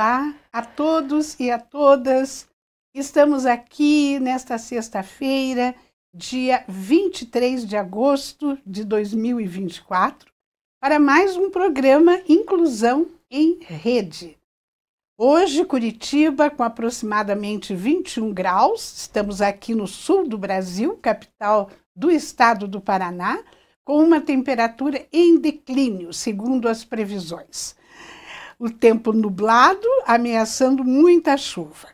Olá a todos e a todas. Estamos aqui nesta sexta-feira, dia 23 de agosto de 2024, para mais um programa Inclusão em Rede. Hoje, Curitiba, com aproximadamente 21 graus, estamos aqui no sul do Brasil, capital do estado do Paraná, com uma temperatura em declínio, segundo as previsões o tempo nublado, ameaçando muita chuva.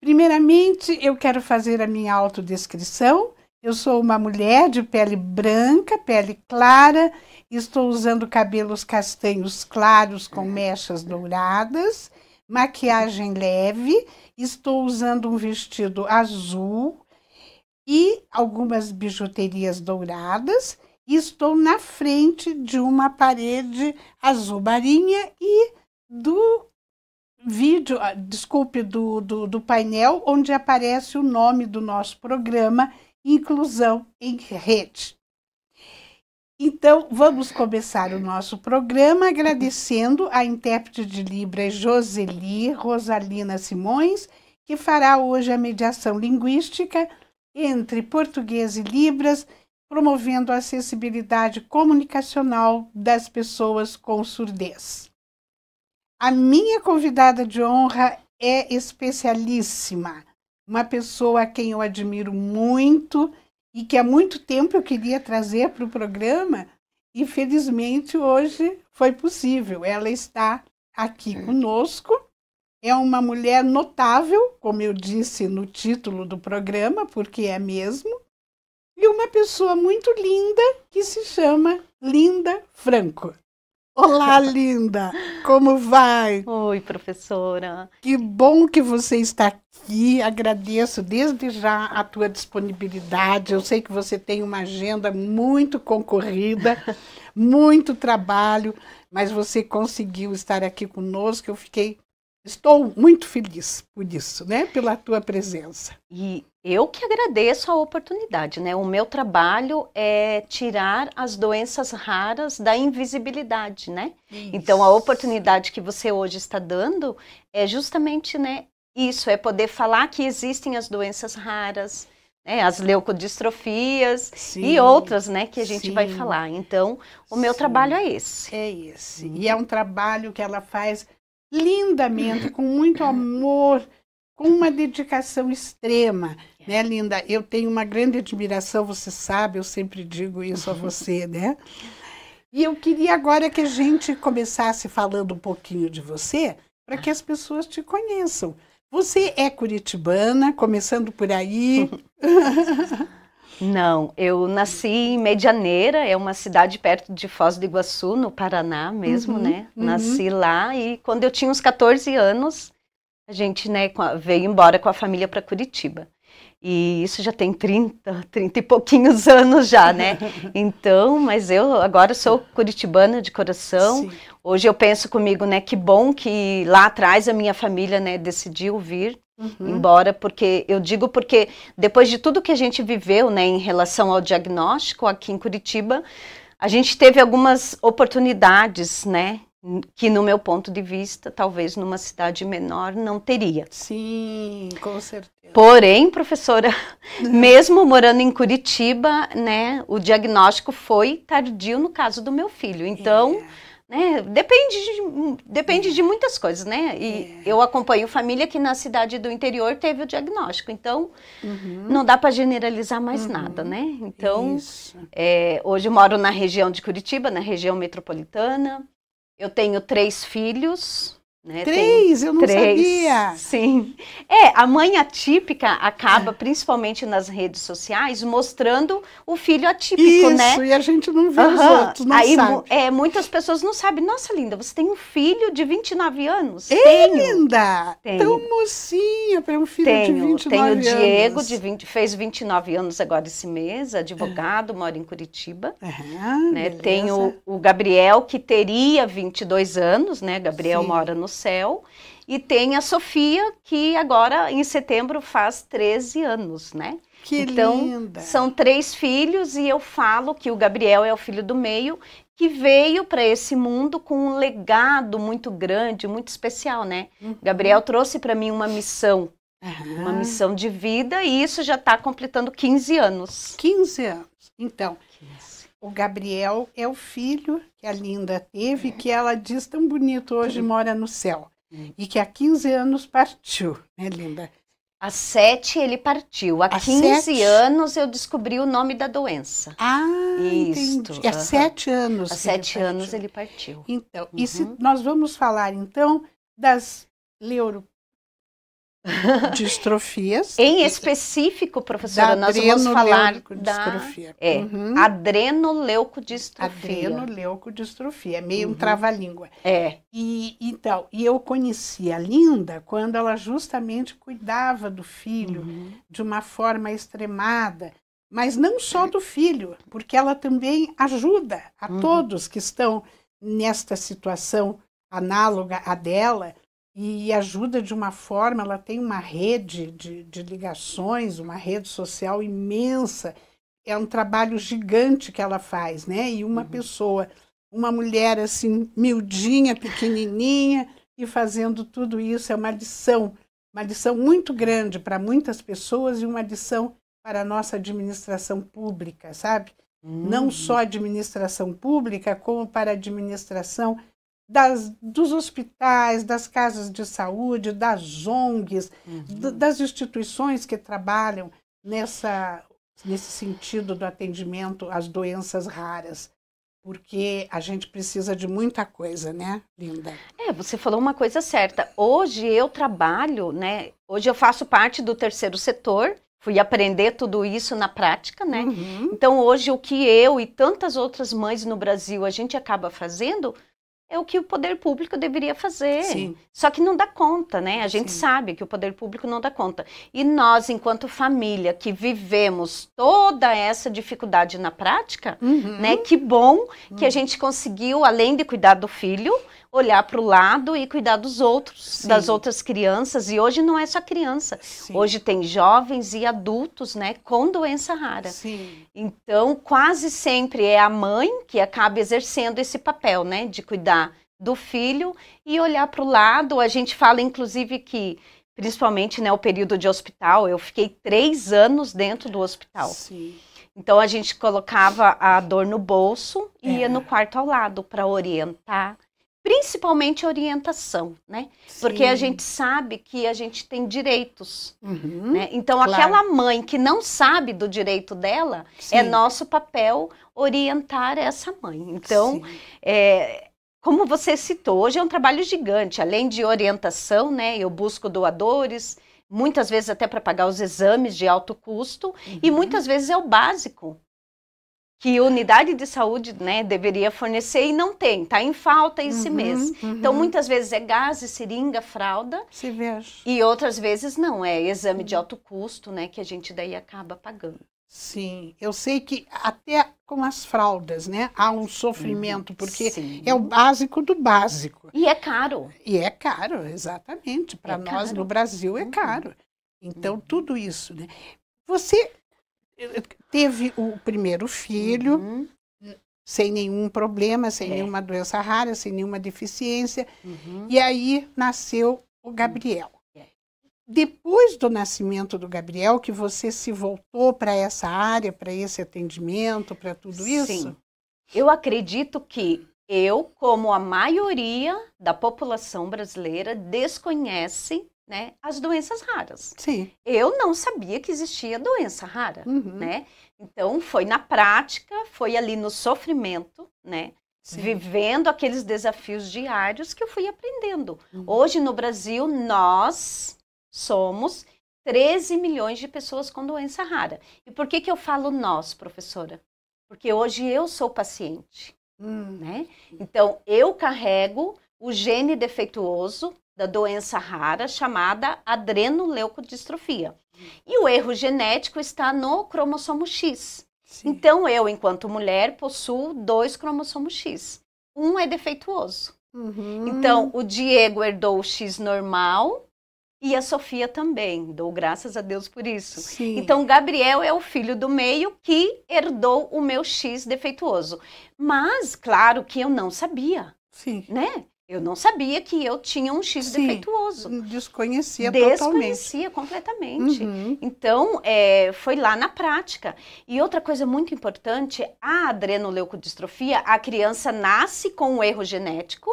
Primeiramente, eu quero fazer a minha autodescrição. Eu sou uma mulher de pele branca, pele clara, estou usando cabelos castanhos claros com uhum. mechas douradas, maquiagem leve, estou usando um vestido azul e algumas bijuterias douradas e estou na frente de uma parede azul marinha e do vídeo, ah, desculpe, do, do, do painel onde aparece o nome do nosso programa, Inclusão em Rede. Então, vamos começar o nosso programa agradecendo a intérprete de Libras Joseli Rosalina Simões, que fará hoje a mediação linguística entre português e Libras promovendo a acessibilidade comunicacional das pessoas com surdez. A minha convidada de honra é especialíssima, uma pessoa a quem eu admiro muito e que há muito tempo eu queria trazer para o programa e felizmente hoje foi possível. Ela está aqui conosco. É uma mulher notável, como eu disse no título do programa, porque é mesmo e uma pessoa muito linda que se chama Linda Franco. Olá, Linda! Como vai? Oi, professora. Que bom que você está aqui. Agradeço desde já a tua disponibilidade. Eu sei que você tem uma agenda muito concorrida, muito trabalho, mas você conseguiu estar aqui conosco. Eu fiquei Estou muito feliz por isso, né? Pela tua presença. E eu que agradeço a oportunidade, né? O meu trabalho é tirar as doenças raras da invisibilidade, né? Isso. Então a oportunidade que você hoje está dando é justamente, né, isso, é poder falar que existem as doenças raras, né, as leucodistrofias sim, e outras, né, que a gente sim, vai falar. Então, o meu sim, trabalho é esse. É esse. E uhum. é um trabalho que ela faz lindamente, com muito amor, com uma dedicação extrema, é. né, linda? Eu tenho uma grande admiração, você sabe, eu sempre digo isso a você, né? E eu queria agora que a gente começasse falando um pouquinho de você, para que as pessoas te conheçam. Você é curitibana, começando por aí. Não, eu nasci em Medianeira, é uma cidade perto de Foz do Iguaçu, no Paraná mesmo, uhum, né? Uhum. Nasci lá e quando eu tinha uns 14 anos, a gente né, veio embora com a família para Curitiba. E isso já tem 30, 30 e pouquinhos anos já, né? Então, mas eu agora sou curitibana de coração. Sim. Hoje eu penso comigo, né, que bom que lá atrás a minha família, né, decidiu vir Uhum. Embora, porque eu digo porque depois de tudo que a gente viveu né, em relação ao diagnóstico aqui em Curitiba, a gente teve algumas oportunidades, né? Que no meu ponto de vista, talvez numa cidade menor não teria. Sim, com certeza. Porém, professora, mesmo morando em Curitiba, né, o diagnóstico foi tardio no caso do meu filho. Então, é né? Depende, de, depende de muitas coisas, né? E é. eu acompanho família que na cidade do interior teve o diagnóstico, então uhum. não dá para generalizar mais uhum. nada, né? Então, é, hoje moro na região de Curitiba, na região metropolitana. Eu tenho três filhos, né? Três, Tem eu não três, sabia. Sim. É, a mãe atípica acaba, principalmente nas redes sociais, mostrando o filho atípico, Isso, né? Isso, e a gente não vê uhum. os outros, não Aí, sabe. É, muitas pessoas não sabem. Nossa, linda, você tem um filho de 29 anos? É, tenho. linda! Tenho. Tão mocinha para um filho tenho, de 29 tenho anos. Tenho o Diego, de 20, fez 29 anos agora esse mês, advogado, uhum. mora em Curitiba. Uhum, né? Tenho o Gabriel, que teria 22 anos, né? Gabriel Sim. mora no céu. E tem a Sofia, que agora em setembro faz 13 anos, né? Que então, linda. são três filhos e eu falo que o Gabriel é o filho do meio que veio para esse mundo com um legado muito grande, muito especial, né? Uhum. Gabriel trouxe para mim uma missão, uhum. uma missão de vida e isso já está completando 15 anos. 15 anos. Então, 15. O Gabriel é o filho que a Linda teve, que ela diz tão bonito hoje mora no céu. E que há 15 anos partiu, né, Linda? Há sete ele partiu. Há, há 15 sete? anos eu descobri o nome da doença. Ah, isso. entendi. Há 7 anos. Há 7 anos ele partiu. Então, uhum. e se uhum. nós vamos falar então das leuro, Distrofias. em específico, professora, nós vamos falar da é, uhum. adrenoleucodistrofia. Adrenoleucodistrofia, é meio uhum. um trava-língua. É. E, então, e eu conheci a Linda quando ela justamente cuidava do filho uhum. de uma forma extremada, mas não só do filho, porque ela também ajuda a uhum. todos que estão nesta situação análoga à dela e ajuda de uma forma, ela tem uma rede de, de ligações, uma rede social imensa. É um trabalho gigante que ela faz, né? E uma uhum. pessoa, uma mulher assim, miudinha, pequenininha, e fazendo tudo isso é uma lição, uma lição muito grande para muitas pessoas e uma lição para a nossa administração pública, sabe? Uhum. Não hum. só administração pública, como para a administração das, dos hospitais, das casas de saúde, das ONGs, uhum. das instituições que trabalham nessa, nesse sentido do atendimento às doenças raras. Porque a gente precisa de muita coisa, né, Linda? É, você falou uma coisa certa. Hoje eu trabalho, né? Hoje eu faço parte do terceiro setor, fui aprender tudo isso na prática, né? Uhum. Então hoje o que eu e tantas outras mães no Brasil a gente acaba fazendo é o que o poder público deveria fazer. Sim. Só que não dá conta, né? A gente Sim. sabe que o poder público não dá conta. E nós, enquanto família, que vivemos toda essa dificuldade na prática, uhum. né? Que bom uhum. que a gente conseguiu, além de cuidar do filho, olhar para o lado e cuidar dos outros, Sim. das outras crianças. E hoje não é só criança. Sim. Hoje tem jovens e adultos, né, com doença rara. Sim. Então, quase sempre é a mãe que acaba exercendo esse papel, né, de cuidar do filho e olhar para o lado. A gente fala, inclusive, que principalmente, né, o período de hospital. Eu fiquei três anos dentro do hospital. Sim. Então a gente colocava a dor no bolso e é. ia no quarto ao lado para orientar, principalmente orientação, né? Sim. Porque a gente sabe que a gente tem direitos, uhum, né? Então claro. aquela mãe que não sabe do direito dela é Sim. é nosso papel orientar essa mãe. Então, é, como você citou, hoje é um trabalho gigante. Além de orientação, né? Eu busco doadores, muitas vezes até para pagar os exames de alto custo uhum. e muitas vezes é o básico que unidade de saúde né, deveria fornecer e não tem, está em falta esse uhum, mês. Uhum. Então, muitas vezes é gases, seringa, fralda. Se vejo. E outras vezes não, é exame de uhum. alto custo, né, que a gente daí acaba pagando. Sim, eu sei que até com as fraldas, né, há um uhum. sofrimento, porque sim. é o básico do básico. E é caro. E é caro, exatamente. Para é nós caro. no Brasil é uhum. caro. Então, tudo isso, né? Você teve o primeiro filho, uhum. sem nenhum problema, sem é. nenhuma doença rara, sem nenhuma deficiência. Uhum. E aí nasceu o Gabriel. É. Depois do nascimento do Gabriel, que você se voltou para essa área, para esse atendimento, para tudo isso Sim. Eu acredito que eu, como a maioria da população brasileira, desconhece né, as doenças raras. Sim. Eu não sabia que existia doença rara, uhum. né? Então foi na prática, foi ali no sofrimento, né? Sim. Vivendo aqueles desafios diários que eu fui aprendendo. Uhum. Hoje no Brasil nós somos 13 milhões de pessoas com doença rara. E por que que eu falo nós, professora? Porque hoje eu sou paciente, uhum. né? Então eu carrego o gene defeituoso da doença rara chamada adrenoleucodistrofia. E o erro genético está no cromossomo X. Sim. Então, eu, enquanto mulher, possuo dois cromossomos X. Um é defeituoso. Uhum. Então, o Diego herdou o X normal e a Sofia também. Dou graças a Deus por isso. Sim. Então, Gabriel é o filho do meio que herdou o meu X defeituoso. Mas, claro que eu não sabia. Sim. Né? Eu não sabia que eu tinha um X Sim, defeituoso. Desconhecia, desconhecia totalmente. Desconhecia completamente. Uhum. Então, é, foi lá na prática. E outra coisa muito importante, a adrenoleucodistrofia, a criança nasce com um erro genético,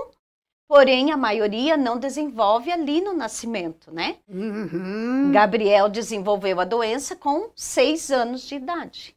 porém a maioria não desenvolve ali no nascimento, né? Uhum. Gabriel desenvolveu a doença com seis anos de idade.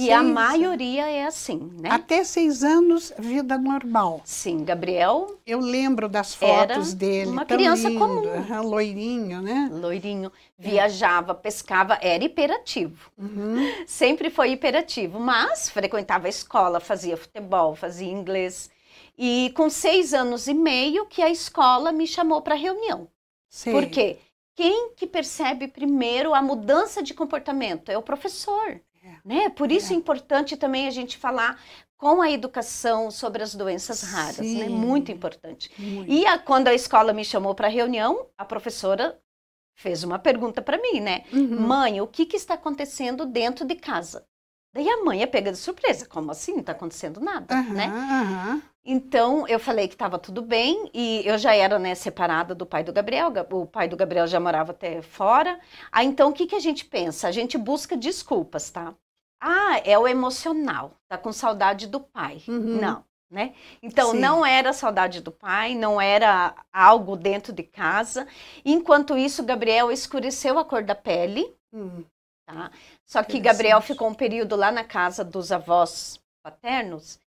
E a maioria é assim, né? Até seis anos, vida normal. Sim, Gabriel. Eu lembro das fotos dele. Uma criança lindo. comum. Uhum, loirinho, né? Loirinho. É. Viajava, pescava, era hiperativo. Uhum. Sempre foi hiperativo, mas frequentava a escola, fazia futebol, fazia inglês. E com seis anos e meio que a escola me chamou para reunião. Sim. Por quê? Quem que percebe primeiro a mudança de comportamento? É o professor. Né? Por isso é importante também a gente falar com a educação sobre as doenças raras, né? Sim. né? Muito importante. Muito. E a, quando a escola me chamou para a reunião, a professora fez uma pergunta para mim, né? Uhum. Mãe, o que, que está acontecendo dentro de casa? Daí a mãe é pega de surpresa, como assim? Não está acontecendo nada, uhum, né? Uhum. Então eu falei que estava tudo bem e eu já era né, separada do pai do Gabriel, o pai do Gabriel já morava até fora. Ah, então o que, que a gente pensa? A gente busca desculpas, tá? Ah, é o emocional, tá com saudade do pai. Uhum. Não, né? Então, Sim. não era saudade do pai, não era algo dentro de casa. Enquanto isso, Gabriel escureceu a cor da pele, uhum. tá? Só que Gabriel ficou um período lá na casa dos avós paternos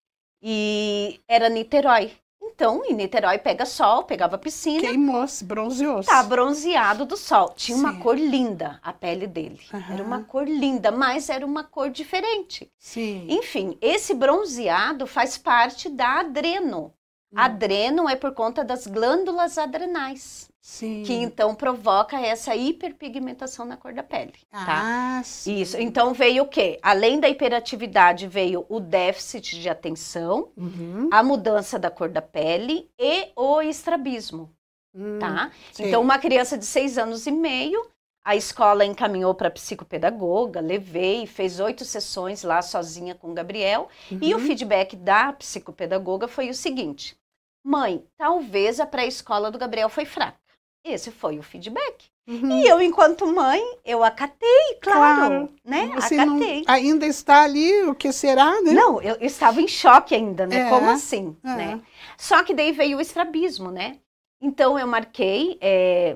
e era Niterói, então, em Niterói pega sol, pegava piscina. Queimou-se, bronzeou-se. Tá bronzeado do sol. Tinha Sim. uma cor linda a pele dele. Uhum. Era uma cor linda, mas era uma cor diferente. Sim. Enfim, esse bronzeado faz parte da adreno. Uhum. Adreno é por conta das glândulas adrenais. Sim. Que então provoca essa hiperpigmentação na cor da pele, tá? Ah, sim. Isso. Então veio o quê? Além da hiperatividade, veio o déficit de atenção, uhum. a mudança da cor da pele e o estrabismo, hum, tá? Então uma criança de seis anos e meio, a escola encaminhou para psicopedagoga, levei, fez oito sessões lá sozinha com o Gabriel uhum. e o uhum. feedback da psicopedagoga foi o seguinte: Mãe, talvez a pré-escola do Gabriel foi fraca. Esse foi o feedback. Uhum. E eu, enquanto mãe, eu acatei, claro, claro. né? Você acatei. ainda está ali, o que será, né? Não, eu, eu estava em choque ainda, né? É, Como assim, é. né? Só que daí veio o estrabismo, né? Então eu marquei, é...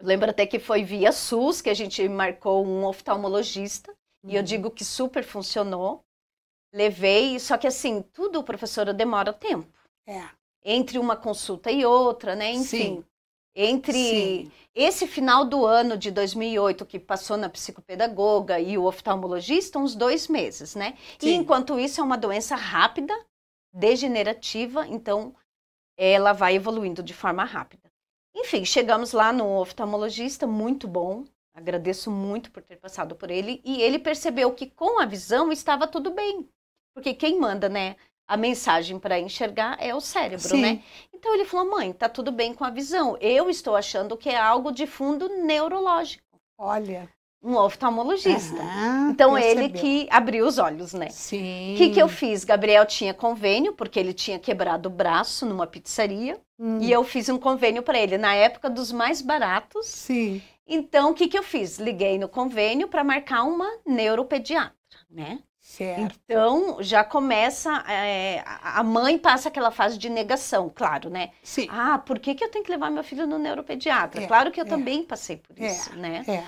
lembro até que foi via SUS que a gente marcou um oftalmologista, uhum. e eu uhum. digo que super funcionou. Levei, só que assim, tudo, professora, demora tempo. É. Entre uma consulta e outra, né? Enfim. Sim. Entre Sim. esse final do ano de 2008, que passou na psicopedagoga e o oftalmologista, uns dois meses, né? Sim. E enquanto isso, é uma doença rápida, degenerativa, então ela vai evoluindo de forma rápida. Enfim, chegamos lá no oftalmologista, muito bom, agradeço muito por ter passado por ele, e ele percebeu que com a visão estava tudo bem. Porque quem manda, né? a mensagem para enxergar é o cérebro, Sim. né? Então ele falou: mãe, tá tudo bem com a visão. Eu estou achando que é algo de fundo neurológico. Olha. Um oftalmologista. Uhum, então percebeu. ele que abriu os olhos, né? Sim. O que, que eu fiz? Gabriel tinha convênio, porque ele tinha quebrado o braço numa pizzaria. Hum. E eu fiz um convênio para ele, na época dos mais baratos. Sim. Então o que, que eu fiz? Liguei no convênio para marcar uma neuropediatra, né? Certo. Então, já começa. É, a mãe passa aquela fase de negação, claro, né? Sim. Ah, por que, que eu tenho que levar meu filho no neuropediatra? É, claro que eu é, também passei por é, isso, né? É.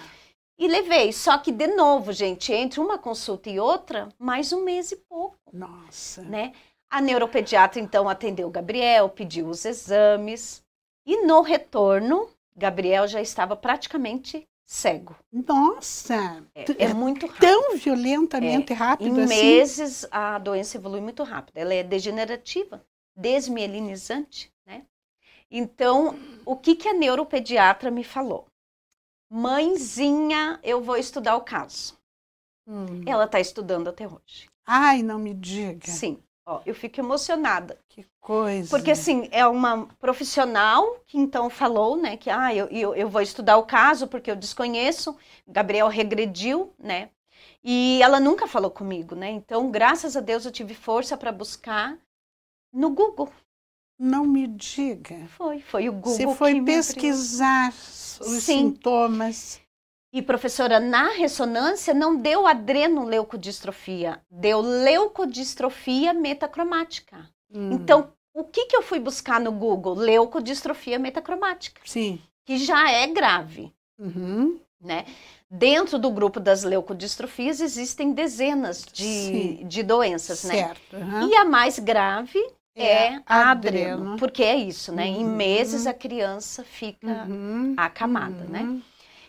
E levei. Só que, de novo, gente, entre uma consulta e outra, mais um mês e pouco. Nossa. Né? A neuropediatra, então, atendeu o Gabriel, pediu os exames. E no retorno, Gabriel já estava praticamente cego. Nossa! É, é, é muito rápido. Tão violentamente é. rápido em assim? Em meses a doença evolui muito rápido. Ela é degenerativa, desmielinizante, né? Então, o que, que a neuropediatra me falou? Mãezinha, eu vou estudar o caso. Hum. Ela está estudando até hoje. Ai, não me diga. Sim. Ó, eu fico emocionada. Que coisa. Porque, assim, é uma profissional que então falou, né, que ah, eu, eu, eu vou estudar o caso porque eu desconheço, Gabriel regrediu, né, e ela nunca falou comigo, né? Então, graças a Deus, eu tive força para buscar no Google. Não me diga. Foi, foi o Google. Você foi pesquisar os Sim. sintomas. E professora, na ressonância não deu adrenoleucodistrofia, deu leucodistrofia metacromática. Hum. Então, o que, que eu fui buscar no Google? Leucodistrofia metacromática. Sim. Que já é grave. Uhum. Né? Dentro do grupo das leucodistrofias existem dezenas de, de doenças, né? Certo. Uhum. E a mais grave é, é a adreno, adreno, porque é isso, né? Uhum. Em meses a criança fica uhum. acamada, né? Uhum.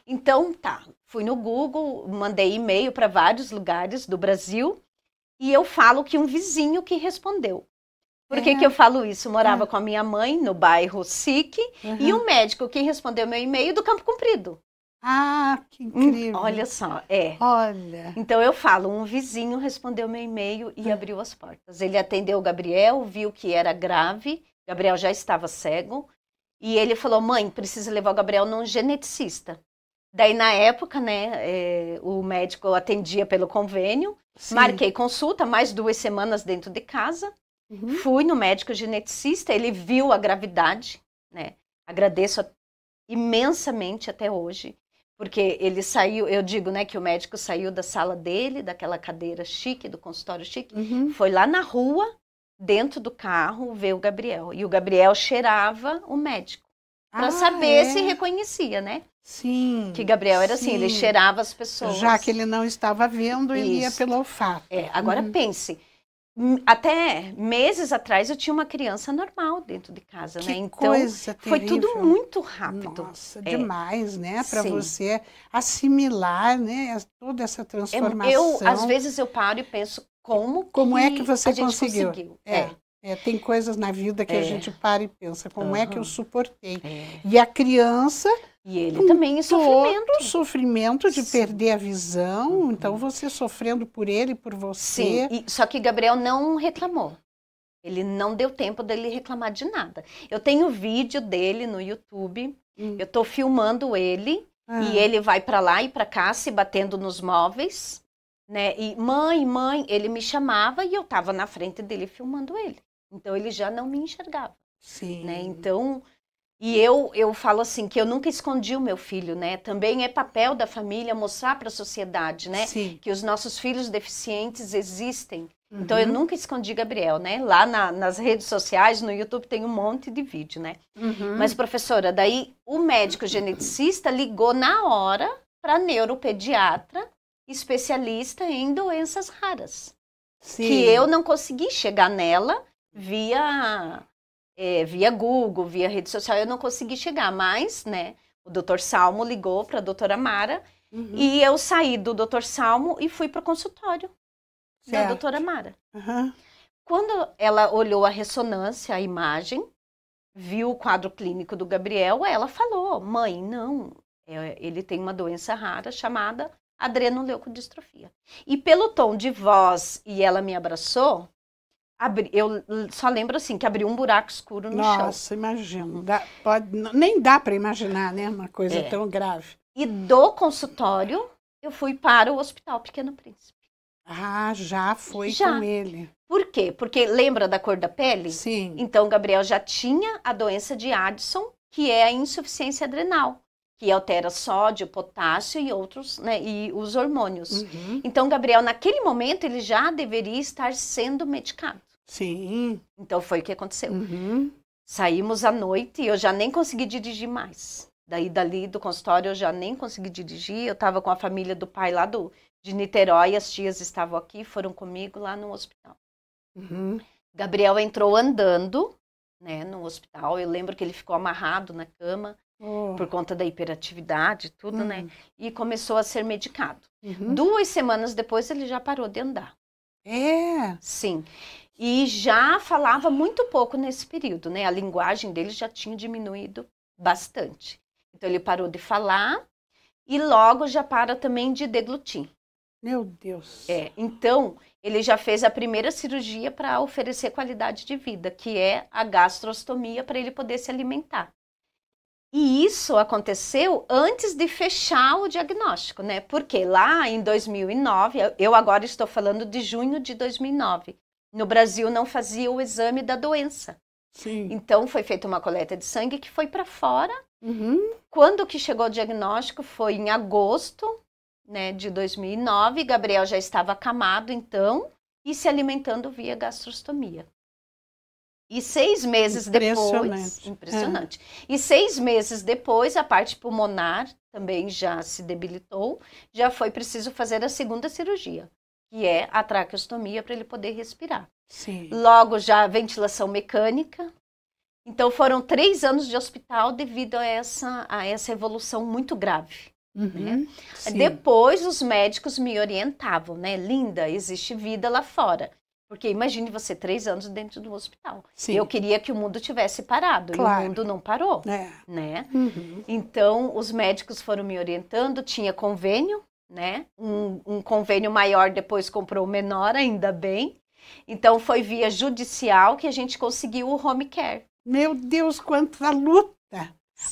Então, tá. Fui no Google, mandei e-mail para vários lugares do Brasil e eu falo que um vizinho que respondeu. Por que, é. que eu falo isso? Eu morava é. com a minha mãe no bairro SIC uhum. e o um médico que respondeu meu e-mail do Campo Comprido. Ah, que hum, incrível. Hum, olha só, é. Olha. Então eu falo, um vizinho respondeu meu e-mail e hum. abriu as portas. Ele atendeu o Gabriel, viu que era grave, Gabriel já estava cego, e ele falou: "Mãe, precisa levar o Gabriel num geneticista". Daí na época, né, é, o médico atendia pelo convênio. Sim. Marquei consulta, mais duas semanas dentro de casa. Uhum. Fui no médico geneticista, ele viu a gravidade, né? Agradeço imensamente até hoje, porque ele saiu, eu digo, né, que o médico saiu da sala dele, daquela cadeira chique, do consultório chique, uhum. foi lá na rua, dentro do carro, ver o Gabriel. E o Gabriel cheirava o médico para ah, saber é. se reconhecia, né? Sim. Que Gabriel era sim. assim, ele cheirava as pessoas. Já que ele não estava vendo, ele Isso. ia pelo olfato. É, agora uhum. pense, até meses atrás eu tinha uma criança normal dentro de casa, que né? Então coisa terrível. foi tudo muito rápido. Nossa, é. demais, né? Para você assimilar, né? Toda essa transformação. É, eu, eu, às vezes eu paro e penso como como é que você conseguiu? conseguiu? É. é. É, tem coisas na vida que é. a gente para e pensa, como uhum. é que eu suportei? É. E a criança. E ele também em sofrimento. Todo o sofrimento de Sim. perder a visão, uhum. então você sofrendo por ele, por você. Sim, e, só que Gabriel não reclamou. Ele não deu tempo dele reclamar de nada. Eu tenho vídeo dele no YouTube, hum. eu estou filmando ele, ah. e ele vai para lá e para cá se batendo nos móveis né? E mãe, mãe, ele me chamava e eu estava na frente dele filmando ele. Então ele já não me enxergava. Né? Sim. Né? Então, e eu eu falo assim que eu nunca escondi o meu filho, né? Também é papel da família mostrar para a sociedade, né, Sim. que os nossos filhos deficientes existem. Uhum. Então eu uhum. nunca escondi Gabriel, né? Lá na, nas redes sociais, no YouTube tem um monte de vídeo, né? Uhum. Mas professora, daí o médico geneticista ligou na hora para neuropediatra, especialista em doenças raras, Sim. que eu não consegui chegar nela via, é, via Google, via rede social, eu não consegui chegar, mas, né, o doutor Salmo ligou para a doutora Mara uhum. e eu saí do doutor Salmo e fui para o consultório certo. da doutora Mara. Uhum. Quando ela olhou a ressonância, a imagem, viu o quadro clínico do Gabriel, ela falou: mãe, não, é, ele tem uma doença rara chamada adrenoleucodistrofia. E pelo tom de voz e ela me abraçou, Abri, eu só lembro assim que abriu um buraco escuro no Nossa, chão. Nossa, imagino. Dá, pode, nem dá para imaginar, né? Uma coisa é. tão grave. E do consultório eu fui para o hospital Pequeno Príncipe. Ah, já foi já. com ele. Por quê? Porque lembra da cor da pele? Sim. Então Gabriel já tinha a doença de Addison, que é a insuficiência adrenal, que altera sódio, potássio e outros, né? E os hormônios. Uhum. Então Gabriel naquele momento ele já deveria estar sendo medicado. Sim. Então foi o que aconteceu. Uhum. Saímos à noite e eu já nem consegui dirigir mais. Daí dali do consultório eu já nem consegui dirigir. Eu estava com a família do pai lá do, de Niterói, as tias estavam aqui, foram comigo lá no hospital. Uhum. Gabriel entrou andando, né, no hospital. Eu lembro que ele ficou amarrado na cama. Oh. por conta da hiperatividade, tudo, uhum. né? Hum. E começou a ser medicado. Uhum. Duas semanas depois ele já parou de andar. É? Sim e já falava muito pouco nesse período, né? A linguagem dele já tinha diminuído bastante. Então ele parou de falar e logo já para também de deglutir. Meu Deus. É, então ele já fez a primeira cirurgia para oferecer qualidade de vida, que é a gastrostomia para ele poder se alimentar. E isso aconteceu antes de fechar o diagnóstico, né? Porque lá em 2009, eu agora estou falando de junho de 2009, no Brasil não fazia o exame da doença. Sim. Então foi feita uma coleta de sangue que foi para fora. Uhum. Quando que chegou o diagnóstico foi em agosto, né, de 2009. Gabriel já estava acamado então e se alimentando via gastrostomia. E seis meses impressionante. depois, é. impressionante. É. E seis meses depois, a parte pulmonar também já se debilitou. Já foi preciso fazer a segunda cirurgia que é a traqueostomia para ele poder respirar. Sim. Logo já a ventilação mecânica. Então foram três anos de hospital devido a essa, a essa evolução muito grave. Uhum, né? Depois os médicos me orientavam, né? Linda, existe vida lá fora. Porque imagine você três anos dentro do hospital. Sim. Eu queria que o mundo tivesse parado claro. e o mundo não parou, é. né? Uhum. Então os médicos foram me orientando. Tinha convênio né? Um, um convênio maior depois comprou o menor, ainda bem. Então foi via judicial que a gente conseguiu o home care. Meu Deus, quanta luta!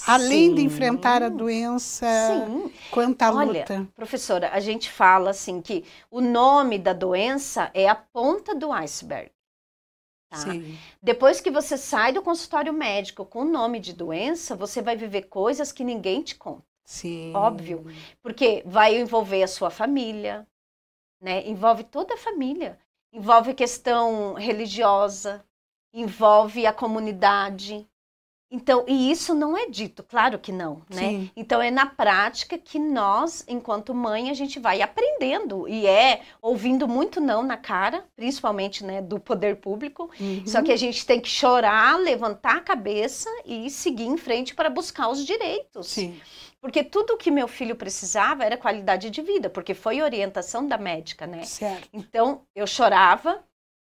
Além Sim. de enfrentar a doença, Sim. quanta luta. Olha, professora, a gente fala assim que o nome da doença é a ponta do iceberg. Tá? Depois que você sai do consultório médico com o nome de doença, você vai viver coisas que ninguém te conta. Sim. Óbvio. Porque vai envolver a sua família, né? Envolve toda a família. Envolve questão religiosa, envolve a comunidade. Então, e isso não é dito, claro que não, né? Sim. Então é na prática que nós, enquanto mãe, a gente vai aprendendo e é ouvindo muito não na cara, principalmente, né, do poder público. Uhum. Só que a gente tem que chorar, levantar a cabeça e seguir em frente para buscar os direitos. Sim. Porque tudo o que meu filho precisava era qualidade de vida, porque foi orientação da médica, né? Certo. Então, eu chorava,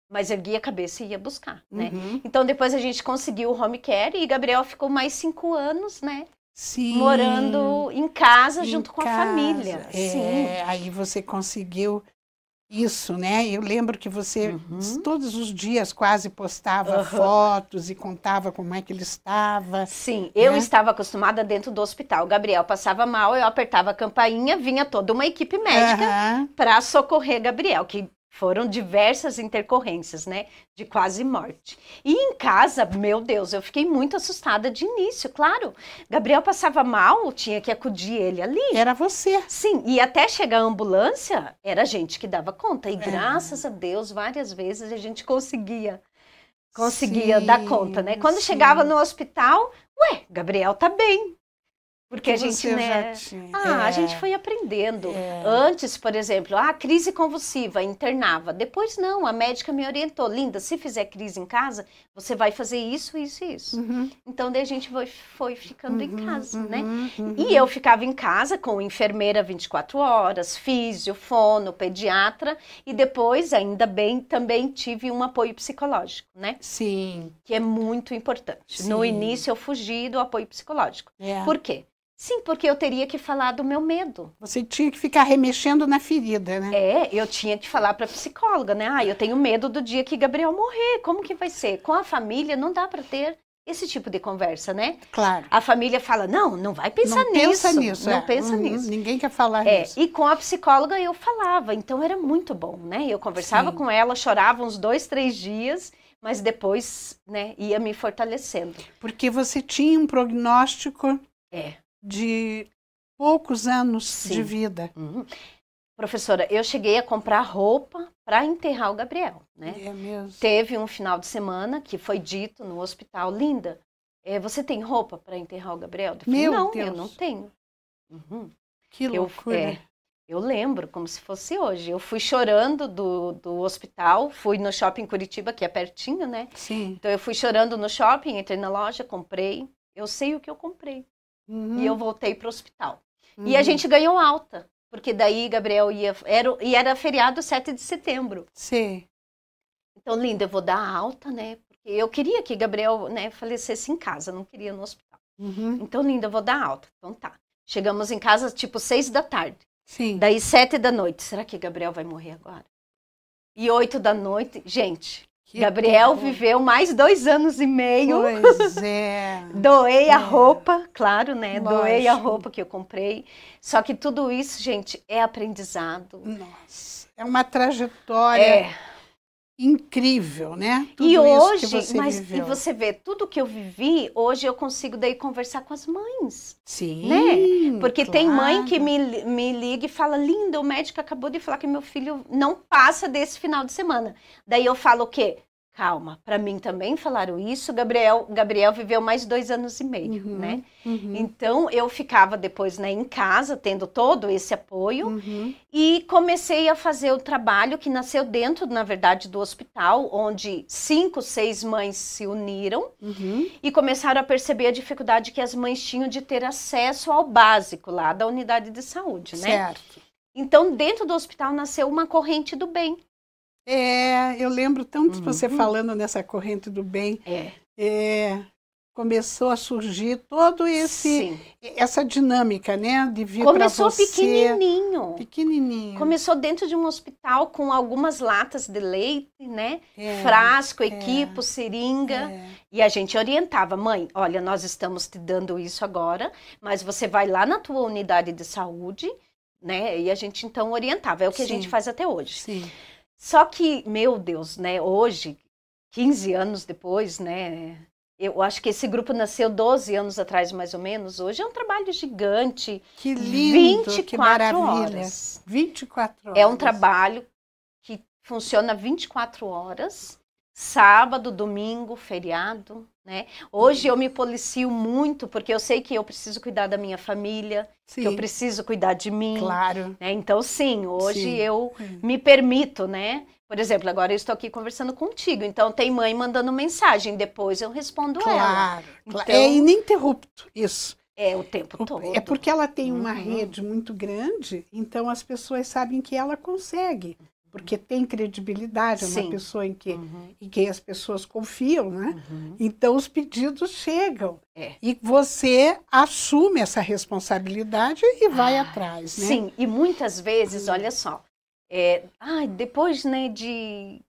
mas erguia a cabeça e ia buscar, né? Uhum. Então, depois a gente conseguiu o home care e Gabriel ficou mais cinco anos, né? Sim. Morando em casa em junto casa. com a família. É, Sim. Aí você conseguiu isso, né? Eu lembro que você uhum. todos os dias quase postava uhum. fotos e contava como é que ele estava. Sim, eu né? estava acostumada dentro do hospital. O Gabriel passava mal, eu apertava a campainha, vinha toda uma equipe médica uhum. para socorrer Gabriel, que foram diversas intercorrências, né? De quase morte. E em casa, meu Deus, eu fiquei muito assustada de início, claro. Gabriel passava mal, tinha que acudir ele ali. Era você. Sim, e até chegar a ambulância, era a gente que dava conta. E é. graças a Deus, várias vezes a gente conseguia. Conseguia sim, dar conta, né? Quando sim. chegava no hospital, ué, Gabriel tá bem. Porque a gente, né? Ah, é. a gente é. foi aprendendo. É. Antes, por exemplo, a ah, crise convulsiva, internava. Depois não, a médica me orientou, linda, se fizer crise em casa, você vai fazer isso, isso e isso. Uhum. Então daí a gente foi, foi ficando uhum, em casa, né? uhum, né? E eu uhum. ficava em casa com enfermeira 24 horas, físio, fono, pediatra e depois, ainda bem, também tive um apoio psicológico, né? Sim. Que é muito importante. Sim. No início eu fugi do apoio psicológico. É. Por quê? Sim, porque eu teria que falar do meu medo. Você tinha que ficar remexendo na ferida, né? É, eu tinha que falar para a psicóloga, né? Ah, eu tenho medo do dia que Gabriel morrer. Como que vai ser? Com a família não dá para ter esse tipo de conversa, né? Claro. A família fala: "Não, não vai pensar não nisso". Pensa nisso. Não é. pensa uhum, nisso. Ninguém quer falar é, nisso. e com a psicóloga eu falava, então era muito bom, né? Eu conversava Sim. com ela, chorava uns dois, três dias mas depois né, ia me fortalecendo. Porque você tinha um prognóstico é de poucos anos Sim. de vida. Uhum. Professora, eu cheguei a comprar roupa para enterrar o Gabriel, né? É mesmo. Teve um final de semana que foi dito no hospital, linda, é, você tem roupa para enterrar o Gabriel? Eu falei, Meu não, Deus. eu não tenho. Uhum. Que loucura. Eu, é, eu lembro como se fosse hoje. Eu fui chorando do, do hospital, fui no shopping Curitiba, que é pertinho, né? Sim. Então eu fui chorando no shopping, entrei na loja, comprei. Eu sei o que eu comprei. Uhum. E eu voltei para o hospital. Uhum. E a uhum. gente ganhou alta, porque daí Gabriel ia. Era, e era feriado 7 de setembro. Sim. Então, linda, eu vou dar alta, né? Porque eu queria que Gabriel né, falecesse em casa, não queria no hospital. Uhum. Então, linda, eu vou dar alta. Então tá. Chegamos em casa tipo 6 da tarde. Sim. Daí 7 da noite. Será que Gabriel vai morrer agora? E 8 da noite, gente, que Gabriel bom. viveu mais dois anos e meio. Pois é. Doei é. a roupa, claro, né? Lógico. Doei a roupa que eu comprei. Só que tudo isso, gente, é aprendizado. Nossa, é uma trajetória. É incrível, né? Tudo e hoje, você mas viveu. e você vê tudo que eu vivi, hoje eu consigo daí conversar com as mães. Sim. Né? Porque claro. tem mãe que me, me liga e fala: "Linda, o médico acabou de falar que meu filho não passa desse final de semana". Daí eu falo o quê? calma, para mim também falaram isso. Gabriel, Gabriel viveu mais dois anos e meio, uhum, né? Uhum. Então eu ficava depois né, em casa, tendo todo esse apoio, uhum. e comecei a fazer o trabalho que nasceu dentro, na verdade, do hospital, onde cinco, seis mães se uniram uhum. e começaram a perceber a dificuldade que as mães tinham de ter acesso ao básico lá da unidade de saúde, né? Certo. Então, dentro do hospital nasceu uma corrente do bem, é, eu lembro tanto uhum. você falando nessa corrente do bem. É. é começou a surgir todo esse Sim. essa dinâmica, né, de vir para você. Começou pequenininho. Pequenininho. Começou dentro de um hospital com algumas latas de leite, né, é, frasco, é, equipo, seringa, é. e a gente orientava, mãe, olha, nós estamos te dando isso agora, mas você vai lá na tua unidade de saúde, né, e a gente então orientava, é o que Sim. a gente faz até hoje. Sim. Só que, meu Deus, né, hoje, 15 anos depois, né, eu acho que esse grupo nasceu 12 anos atrás, mais ou menos. Hoje é um trabalho gigante. Que lindo, 24 que maravilha. horas. 24 horas. É um trabalho que funciona 24 horas, sábado, domingo, feriado. Né? Hoje eu me policio muito porque eu sei que eu preciso cuidar da minha família, sim. que eu preciso cuidar de mim. Claro. Né? Então, sim, hoje sim. eu sim. me permito, né? Por exemplo, agora eu estou aqui conversando contigo, então tem mãe mandando mensagem, depois eu respondo claro, ela. Então, é ininterrupto isso. É o tempo todo. É porque ela tem uma uhum. rede muito grande, então as pessoas sabem que ela consegue porque tem credibilidade, é uma Sim. pessoa em que, uhum. em as pessoas confiam, né? Uhum. Então os pedidos chegam. É. E você assume essa responsabilidade e vai ah, atrás, né? Sim, e muitas vezes, uhum. olha só, é, ah, depois né, de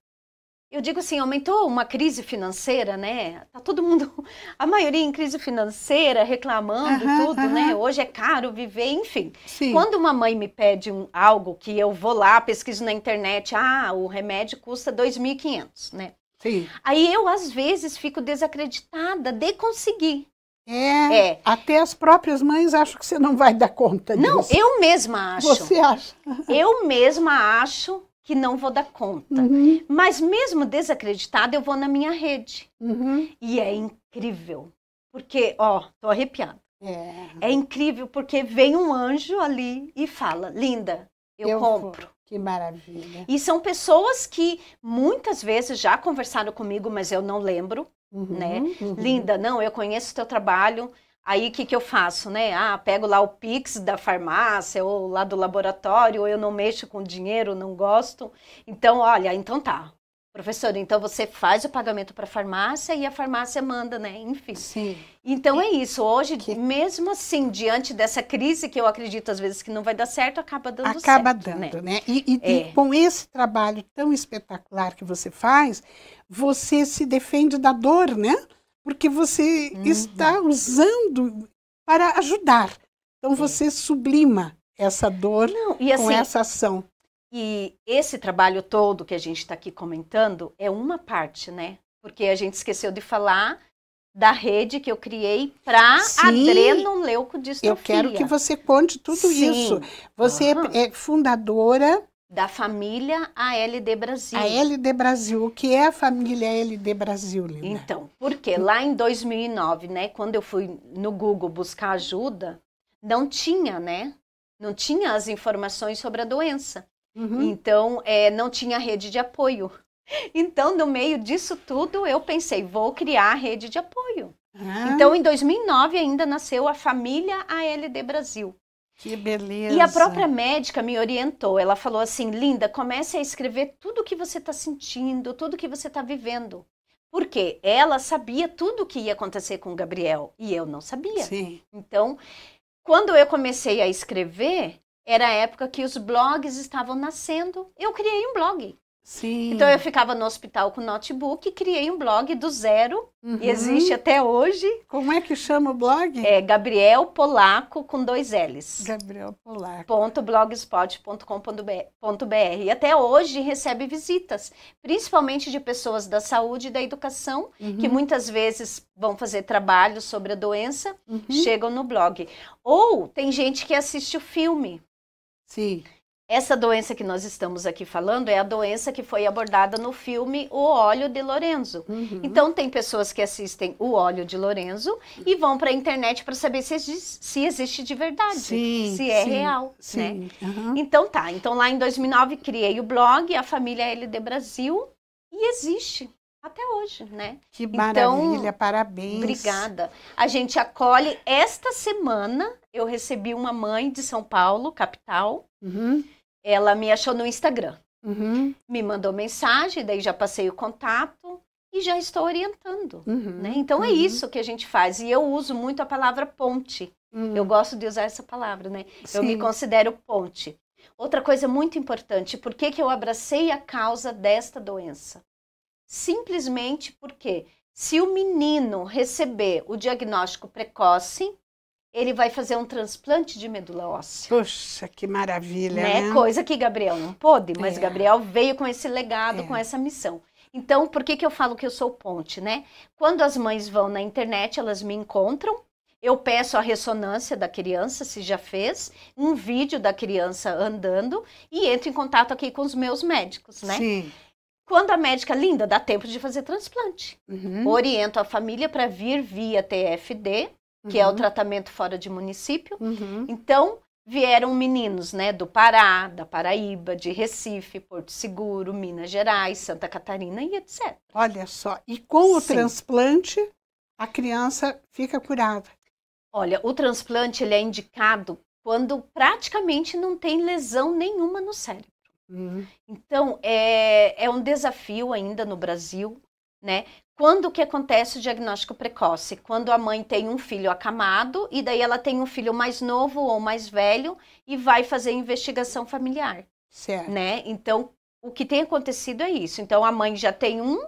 eu digo assim, aumentou uma crise financeira, né? Tá todo mundo, a maioria em crise financeira, reclamando uhum, tudo, uhum. né? Hoje é caro viver, enfim. Sim. Quando uma mãe me pede um, algo que eu vou lá, pesquiso na internet, ah, o remédio custa 2.500, né? Sim. Aí eu, às vezes, fico desacreditada de conseguir. É, é, Até as próprias mães acham que você não vai dar conta disso. Não, eu mesma acho. Você acha? Eu mesma acho que não vou dar conta. Uhum. Mas mesmo desacreditada, eu vou na minha rede. Uhum. E é incrível. Porque, ó, tô arrepiada. É. é incrível porque vem um anjo ali e fala: Linda, eu, eu compro. Vou. Que maravilha. E são pessoas que muitas vezes já conversaram comigo, mas eu não lembro, uhum, né? Uhum. Linda, não, eu conheço o teu trabalho, Aí o que, que eu faço, né? Ah, pego lá o Pix da farmácia ou lá do laboratório, ou eu não mexo com dinheiro, não gosto. Então, olha, então tá. Professor, então você faz o pagamento para a farmácia e a farmácia manda, né? Enfim. Sim. Então é isso. Hoje, que... mesmo assim, diante dessa crise que eu acredito às vezes que não vai dar certo, acaba dando acaba certo. Acaba né? dando, né? né? E, e, é. e com esse trabalho tão espetacular que você faz, você se defende da dor, né? porque você uhum. está usando para ajudar. Então você sublima essa dor Não, assim, com essa ação. E esse trabalho todo que a gente está aqui comentando é uma parte, né? Porque a gente esqueceu de falar da rede que eu criei para adrenoleucodistrofia. Eu quero que você conte tudo Sim. isso. Você uhum. é fundadora da família ALD Brasil. A LD Brasil, o que é a família ALD Brasil, Linda? Então, porque lá em 2009, né, quando eu fui no Google buscar ajuda, não tinha, né? Não tinha as informações sobre a doença. Uhum. Então, é, não tinha rede de apoio. Então, no meio disso tudo, eu pensei, vou criar a rede de apoio. Ah. Então, em 2009 ainda nasceu a família ALD Brasil. Que beleza. E a própria médica me orientou. Ela falou assim: Linda, comece a escrever tudo o que você está sentindo, tudo o que você está vivendo. Porque ela sabia tudo o que ia acontecer com o Gabriel e eu não sabia. Sim. Então, quando eu comecei a escrever, era a época que os blogs estavam nascendo. Eu criei um blog. Sim. Então eu ficava no hospital com notebook, e criei um blog do zero uhum. e existe até hoje. Como é que chama o blog? É Gabriel Polaco com dois L's. Gabriel Polaco. Ponto blogspot.com.br. E até hoje recebe visitas, principalmente de pessoas da saúde e da educação, uhum. que muitas vezes vão fazer trabalho sobre a doença, uhum. chegam no blog. Ou tem gente que assiste o filme. Sim. Essa doença que nós estamos aqui falando é a doença que foi abordada no filme O Óleo de Lorenzo. Uhum. Então, tem pessoas que assistem O Óleo de Lorenzo e vão para a internet para saber se, se existe de verdade, sim, se é sim, real. Sim. Né? Uhum. Então, tá. Então, lá em 2009, criei o blog A Família LD Brasil e existe até hoje, né? Que então, maravilha, então, parabéns. Obrigada. A gente acolhe esta semana. Eu recebi uma mãe de São Paulo, capital, uhum ela me achou no Instagram. Uhum. Me mandou mensagem, daí já passei o contato e já estou orientando. Uhum. Né? Então é uhum. isso que a gente faz. E eu uso muito a palavra ponte. Uhum. Eu gosto de usar essa palavra, né? Sim. Eu me considero ponte. Outra coisa muito importante, por que, que eu abracei a causa desta doença? Simplesmente porque se o menino receber o diagnóstico precoce, ele vai fazer um transplante de medula óssea. Puxa, que maravilha, né? né? Coisa que Gabriel não pôde, mas é. Gabriel veio com esse legado, é. com essa missão. Então, por que, que eu falo que eu sou ponte, né? Quando as mães vão na internet, elas me encontram, eu peço a ressonância da criança, se já fez, um vídeo da criança andando e entro em contato aqui com os meus médicos, né? Sim. Quando a médica linda dá tempo de fazer transplante, uhum. oriento a família para vir via TFD, que uhum. é o uhum. tratamento fora de município. Uhum. Então, vieram meninos, né, do Pará, da Paraíba, de Recife, Porto Seguro, Minas Gerais, Santa Catarina e etc. Olha só, e com o Sim. transplante, a criança fica curada. Olha, o transplante ele é indicado quando praticamente não tem lesão nenhuma no cérebro. Uhum. Então, é, é um desafio ainda no Brasil, né? Quando que acontece o diagnóstico precoce? Quando a mãe tem um filho acamado e daí ela tem um filho mais novo ou mais velho e vai fazer investigação familiar. Certo. Né? Então, o que tem acontecido é isso. Então, a mãe já tem um,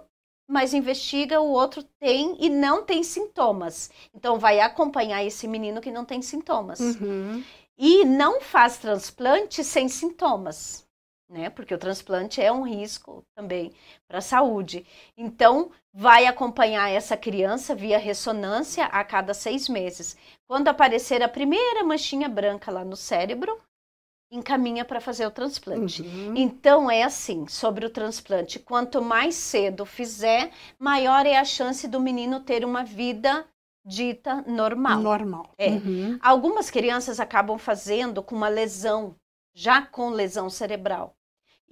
mas investiga, o outro tem e não tem sintomas. Então, vai acompanhar esse menino que não tem sintomas. Uhum. E não faz transplante sem sintomas né? Porque o transplante é um risco também para a saúde. Então, vai acompanhar essa criança via ressonância a cada seis meses. Quando aparecer a primeira manchinha branca lá no cérebro, encaminha para fazer o transplante. Uhum. Então é assim, sobre o transplante, quanto mais cedo fizer, maior é a chance do menino ter uma vida dita normal. Normal. É. Uhum. Algumas crianças acabam fazendo com uma lesão, já com lesão cerebral.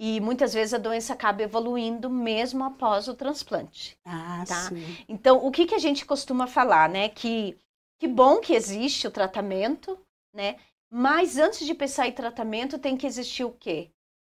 E muitas vezes a doença acaba evoluindo mesmo após o transplante. Ah, tá? sim. Então, o que, que a gente costuma falar, né? Que, que bom que existe o tratamento, né? Mas antes de pensar em tratamento, tem que existir o quê?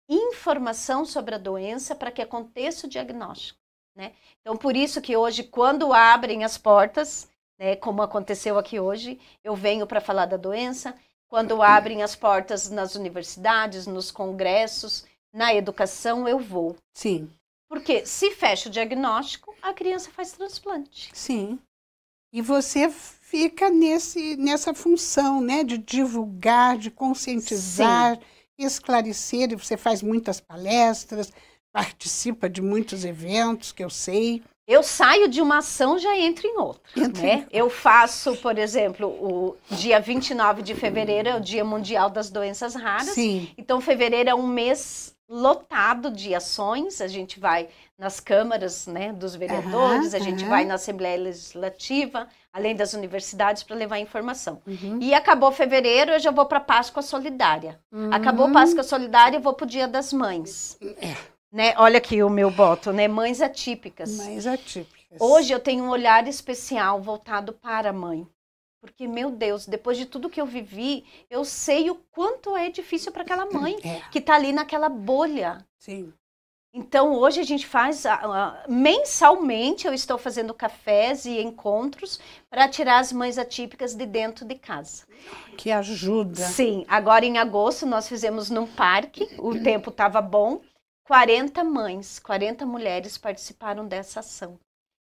Informação sobre a doença para que aconteça o diagnóstico, né? Então, por isso que hoje, quando abrem as portas, né, como aconteceu aqui hoje, eu venho para falar da doença. Quando abrem as portas nas universidades, nos congressos, na educação eu vou. Sim. Porque se fecha o diagnóstico, a criança faz transplante. Sim. E você fica nesse, nessa função, né, de divulgar, de conscientizar, Sim. esclarecer. E você faz muitas palestras, participa de muitos eventos que eu sei. Eu saio de uma ação já entro em outra. Entro né? em... Eu faço, por exemplo, o dia 29 de fevereiro é o Dia Mundial das Doenças Raras. Sim. Então, fevereiro é um mês lotado de ações. A gente vai nas câmaras né, dos vereadores, uhum, a gente uhum. vai na Assembleia Legislativa, além das universidades, para levar informação. Uhum. E acabou fevereiro, eu já vou para a Páscoa Solidária. Acabou hum. Páscoa Solidária, eu vou para o Dia das Mães. É. Né? Olha aqui o meu voto, né? Mães atípicas. Mães atípicas. Hoje eu tenho um olhar especial voltado para a mãe. Porque, meu Deus, depois de tudo que eu vivi, eu sei o quanto é difícil para aquela mãe é. que está ali naquela bolha. Sim. Então, hoje a gente faz, ah, ah, mensalmente, eu estou fazendo cafés e encontros para tirar as mães atípicas de dentro de casa. Que ajuda. Sim, agora em agosto nós fizemos num parque, o tempo estava bom, 40 mães, 40 mulheres participaram dessa ação.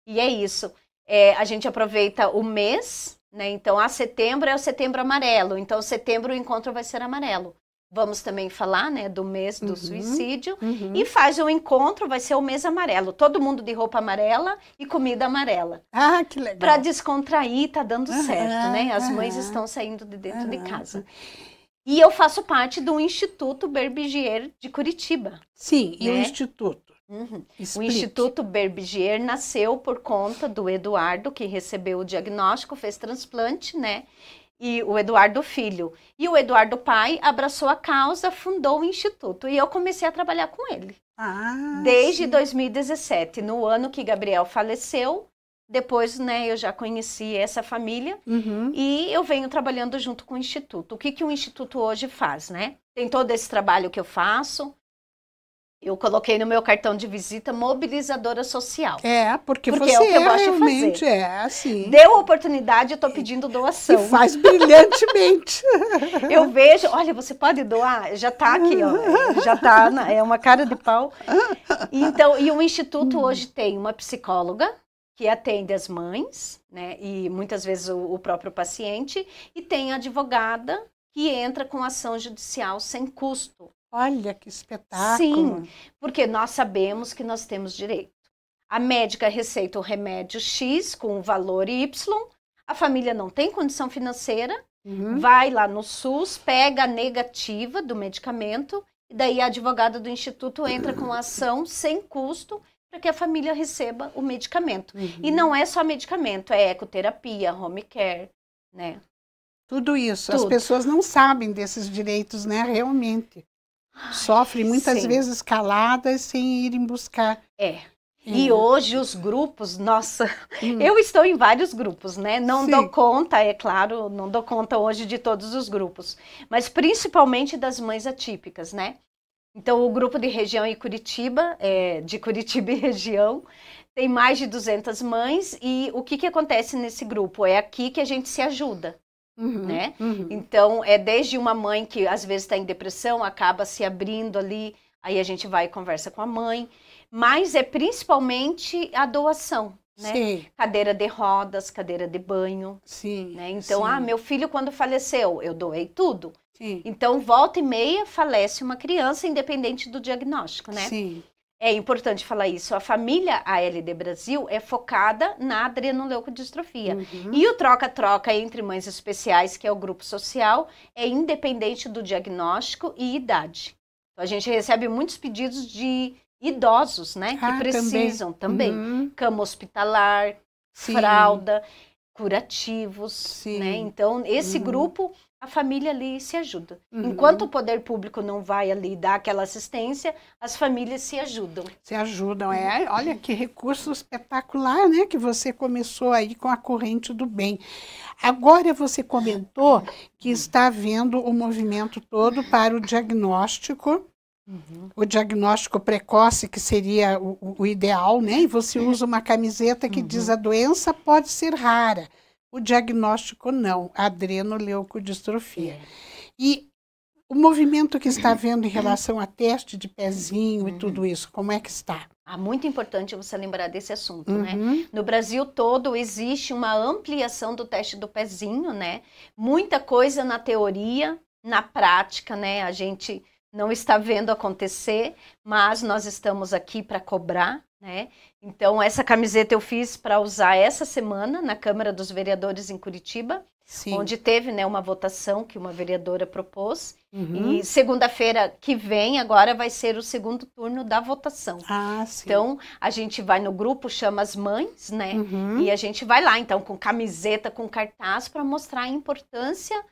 E é isso, é, a gente aproveita o mês né? Então, a ah, setembro é o setembro amarelo. Então, setembro o encontro vai ser amarelo. Vamos também falar né, do mês do uhum, suicídio. Uhum. E faz o um encontro, vai ser o mês amarelo. Todo mundo de roupa amarela e comida amarela. Ah, que legal. Para descontrair, tá dando uhum, certo, né? As mães estão saindo de dentro de casa. E eu faço parte do Instituto Berbigier de Curitiba. Sim, né? e o né? Instituto? Uhum. O Instituto Berbigier nasceu por conta do Eduardo, que recebeu o diagnóstico, fez transplante, né? E o Eduardo Filho. E o Eduardo Pai abraçou a causa, fundou o Instituto. E eu comecei a trabalhar com ele. Ah, desde sim. 2017, no ano que Gabriel faleceu. Depois, né, eu já conheci essa família uhum. e eu venho trabalhando junto com o Instituto. O que, que o Instituto hoje faz, né? Tem todo esse trabalho que eu faço, eu coloquei no meu cartão de visita mobilizadora social. É, porque, porque você é o que eu é gosto realmente de fazer. é assim. Deu oportunidade, eu estou pedindo doação. E faz brilhantemente. eu vejo, olha, você pode doar? Já está aqui, ó, já está, é uma cara de pau. Então, e o Instituto hum. hoje tem uma psicóloga, que atende as mães, né, e muitas vezes o, o, próprio paciente, e tem a advogada que entra com ação judicial sem custo. Olha que espetáculo! Sim, porque nós sabemos que nós temos direito. A médica receita o remédio X com o valor Y, a família não tem condição financeira, uhum. vai lá no SUS, pega a negativa do medicamento, e daí a advogada do instituto entra com ação sem custo para que a família receba o medicamento. Uhum. E não é só medicamento, é ecoterapia, home care, né? Tudo isso. Tudo. As pessoas não sabem desses direitos, né? Realmente. Sofrem muitas Sim. vezes caladas sem irem buscar. É. E uhum. hoje os grupos, nossa, hum. eu estou em vários grupos, né? Não Sim. dou conta, é claro, não dou conta hoje de todos os grupos, mas principalmente das mães atípicas, né? Então, o grupo de região e Curitiba, é, de Curitiba e região, tem mais de 200 mães e o que, que acontece nesse grupo? É aqui que a gente se ajuda. Uhum, né? Uhum. Então, é desde uma mãe que às vezes está em depressão, acaba se abrindo ali, aí a gente vai e conversa com a mãe, mas é principalmente a doação, né? Sim. Cadeira de rodas, cadeira de banho. Sim. Né? Então, sim. ah, meu filho quando faleceu, eu doei tudo. Sim. Então, volta e meia falece uma criança, independente do diagnóstico, né? Sim. É importante falar isso. A família ALD Brasil é focada na adrenoleucodistrofia. Uhum. E o troca-troca entre mães especiais, que é o grupo social, é independente do diagnóstico e idade. Então, a gente recebe muitos pedidos de idosos, né? Ah, que precisam também. também. Uhum. Cama hospitalar, Sim. fralda, curativos, Sim. né? Então, esse uhum. grupo a família ali se ajuda. Uhum. Enquanto o poder público não vai ali dar aquela assistência, as famílias se ajudam. Se ajudam, é. Uhum. Olha que recurso espetacular, né? Que você começou aí com a corrente do bem. Agora você comentou que está vendo o movimento todo para o diagnóstico. Uhum. O diagnóstico precoce, que seria o, o, ideal, né? E você é. usa uma camiseta que uhum. diz a doença pode ser rara, o diagnóstico não, adrenoleucodistrofia. leucodistrofia. É. E o movimento que está vendo em relação a teste de pezinho e uhum. tudo isso, como é que está? Ah, muito importante você lembrar desse assunto, né? uhum. né? No Brasil todo existe uma ampliação do teste do pezinho, né? Muita coisa na teoria, na prática, né? A gente não está vendo acontecer, mas nós estamos aqui para cobrar, né? Então, essa camiseta eu fiz para usar essa semana na Câmara dos Vereadores em Curitiba, Sim. onde teve né, uma votação que uma vereadora propôs. Uhum. E segunda-feira que vem, agora vai ser o segundo turno da votação. Ah, então, a gente vai no grupo, chama as mães, né? Uhum. E a gente vai lá, então, com camiseta, com cartaz, para mostrar a importância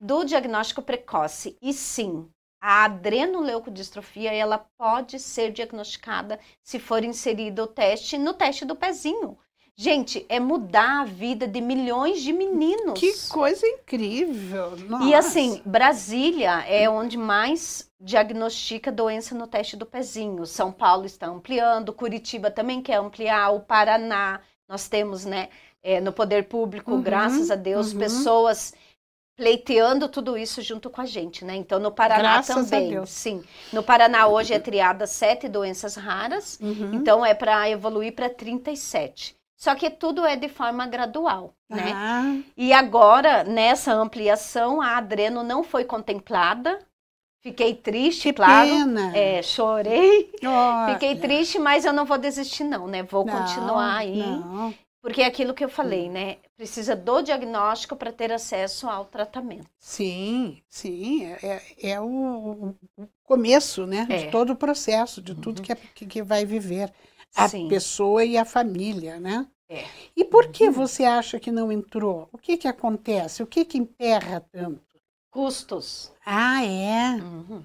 do diagnóstico precoce. E sim, a adrenoleucodistrofia ela pode ser diagnosticada se for inserido o teste no teste do pezinho. Gente, é mudar a vida de milhões de meninos. Que coisa incrível! Nossa. E assim, Brasília é onde mais diagnostica doença no teste do pezinho. São Paulo está ampliando, Curitiba também quer ampliar, o Paraná. Nós temos, né, é, no poder público, uhum, graças a Deus, uhum. pessoas pleiteando tudo isso junto com a gente, né? Então no Paraná Graças também, sim. No Paraná hoje é triada sete doenças raras, uhum. então é para evoluir para 37. Só que tudo é de forma gradual, né? Ah. E agora, nessa ampliação, a adreno não foi contemplada. Fiquei triste, que claro. Pena. É, chorei. Chorei. Fiquei triste, mas eu não vou desistir, não, né? Vou não, continuar aí. Não. Porque é aquilo que eu falei, hum. né? precisa do diagnóstico para ter acesso ao tratamento. Sim, sim, é, é, é o, o, começo, né, é. de todo o processo, de tudo uhum. que, é, que, vai viver a sim. pessoa e a família, né? É. E por que uhum. você acha que não entrou? O que que acontece? O que que emperra tanto? Custos. Ah, é? Uhum.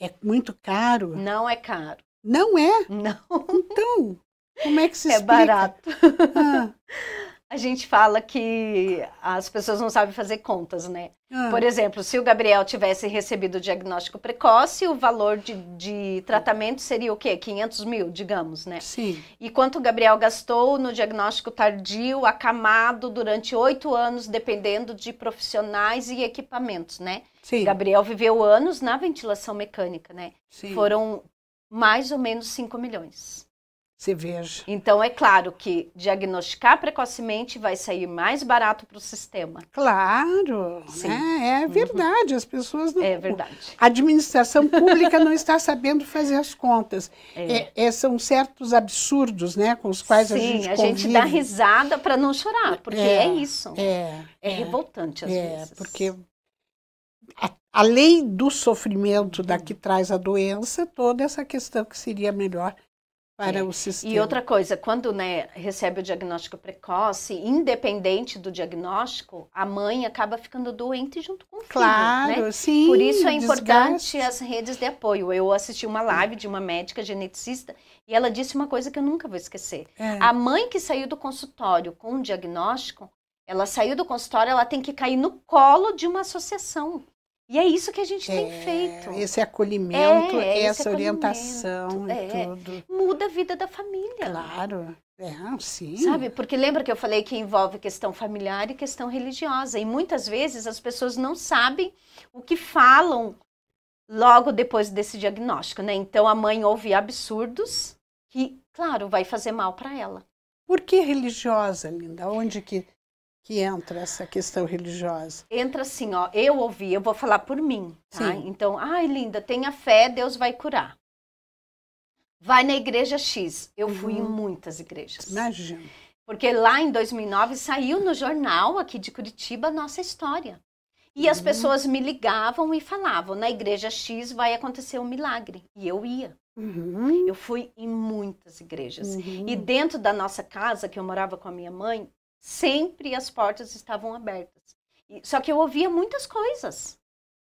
É muito caro? Não é caro. Não é? Não. Então, como é que se é explica? É barato. Ah. a gente fala que as pessoas não sabem fazer contas, né? Ah. Por exemplo, se o Gabriel tivesse recebido o diagnóstico precoce, o valor de, de tratamento seria o quê? 500 mil, digamos, né? Sim. E quanto o Gabriel gastou no diagnóstico tardio, acamado durante oito anos, dependendo de profissionais e equipamentos, né? Sim. Gabriel viveu anos na ventilação mecânica, né? Sim. Foram mais ou menos 5 milhões. Você veja. Então, é claro que diagnosticar precocemente vai sair mais barato para o sistema. Claro, né? é uhum. verdade. As pessoas não. É verdade. A administração pública não está sabendo fazer as contas. É. É, é são certos absurdos né, com os quais Sim, a gente. Sim, a gente dá risada para não chorar, porque é, é isso. É, é, é. revoltante às é, vezes. É, porque a, além do sofrimento da hum. que traz a doença, toda essa questão que seria melhor para é. o sistema. E outra coisa, quando né, recebe o diagnóstico precoce, independente do diagnóstico, a mãe acaba ficando doente junto com o né? claro, filho. Claro, né? sim. Por isso é importante desgaste. as redes de apoio. Eu assisti uma live de uma médica geneticista e ela disse uma coisa que eu nunca vou esquecer. É. A mãe que saiu do consultório com o diagnóstico, ela saiu do consultório, ela tem que cair no colo de uma associação. E é isso que a gente é, tem feito. Esse acolhimento, é, é essa esse orientação e é, tudo. Muda a vida da família. Claro. É, sim. Sabe? Porque lembra que eu falei que envolve questão familiar e questão religiosa. E muitas vezes as pessoas não sabem o que falam logo depois desse diagnóstico, né? Então a mãe ouve absurdos que, claro, vai fazer mal para ela. Por que religiosa, linda? Onde que que entra essa questão religiosa? Entra assim, ó, eu ouvi, eu vou falar por mim, tá? Sim. Então, ai, linda, tenha fé, Deus vai curar. Vai na igreja X. Eu fui uhum. em hum. muitas igrejas. Imagina. Porque lá em 2009 saiu no jornal aqui de Curitiba a nossa história. E uhum. as hum. pessoas me ligavam e falavam: na igreja X vai acontecer um milagre. E eu ia. Uhum. Eu fui em muitas igrejas. Uhum. E dentro da nossa casa, que eu morava com a minha mãe, sempre as portas estavam abertas. Só que eu ouvia muitas coisas,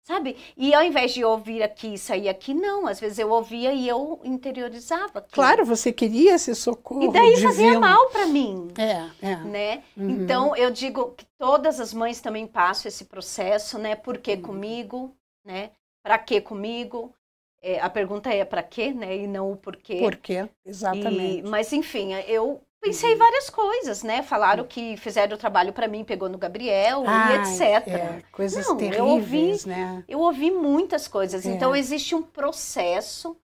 sabe? E ao invés de ouvir aqui e sair aqui, não. Às vezes eu ouvia e eu interiorizava. Claro, você queria esse socorro. E daí divino. fazia mal para mim. É, é. Né? Uhum. Então eu digo que todas as mães também passam esse processo, né? Por que uhum. comigo, né? Para que comigo? É, a pergunta é para quê, né? E não o porquê. Por quê, exatamente. E, mas enfim, eu Pensei uhum. várias coisas, né? Falaram uhum. que fizeram o trabalho para mim, pegou no Gabriel ah, e etc. É, coisas Não, terríveis, eu ouvi, né? Eu ouvi muitas coisas. É. Então, existe um processo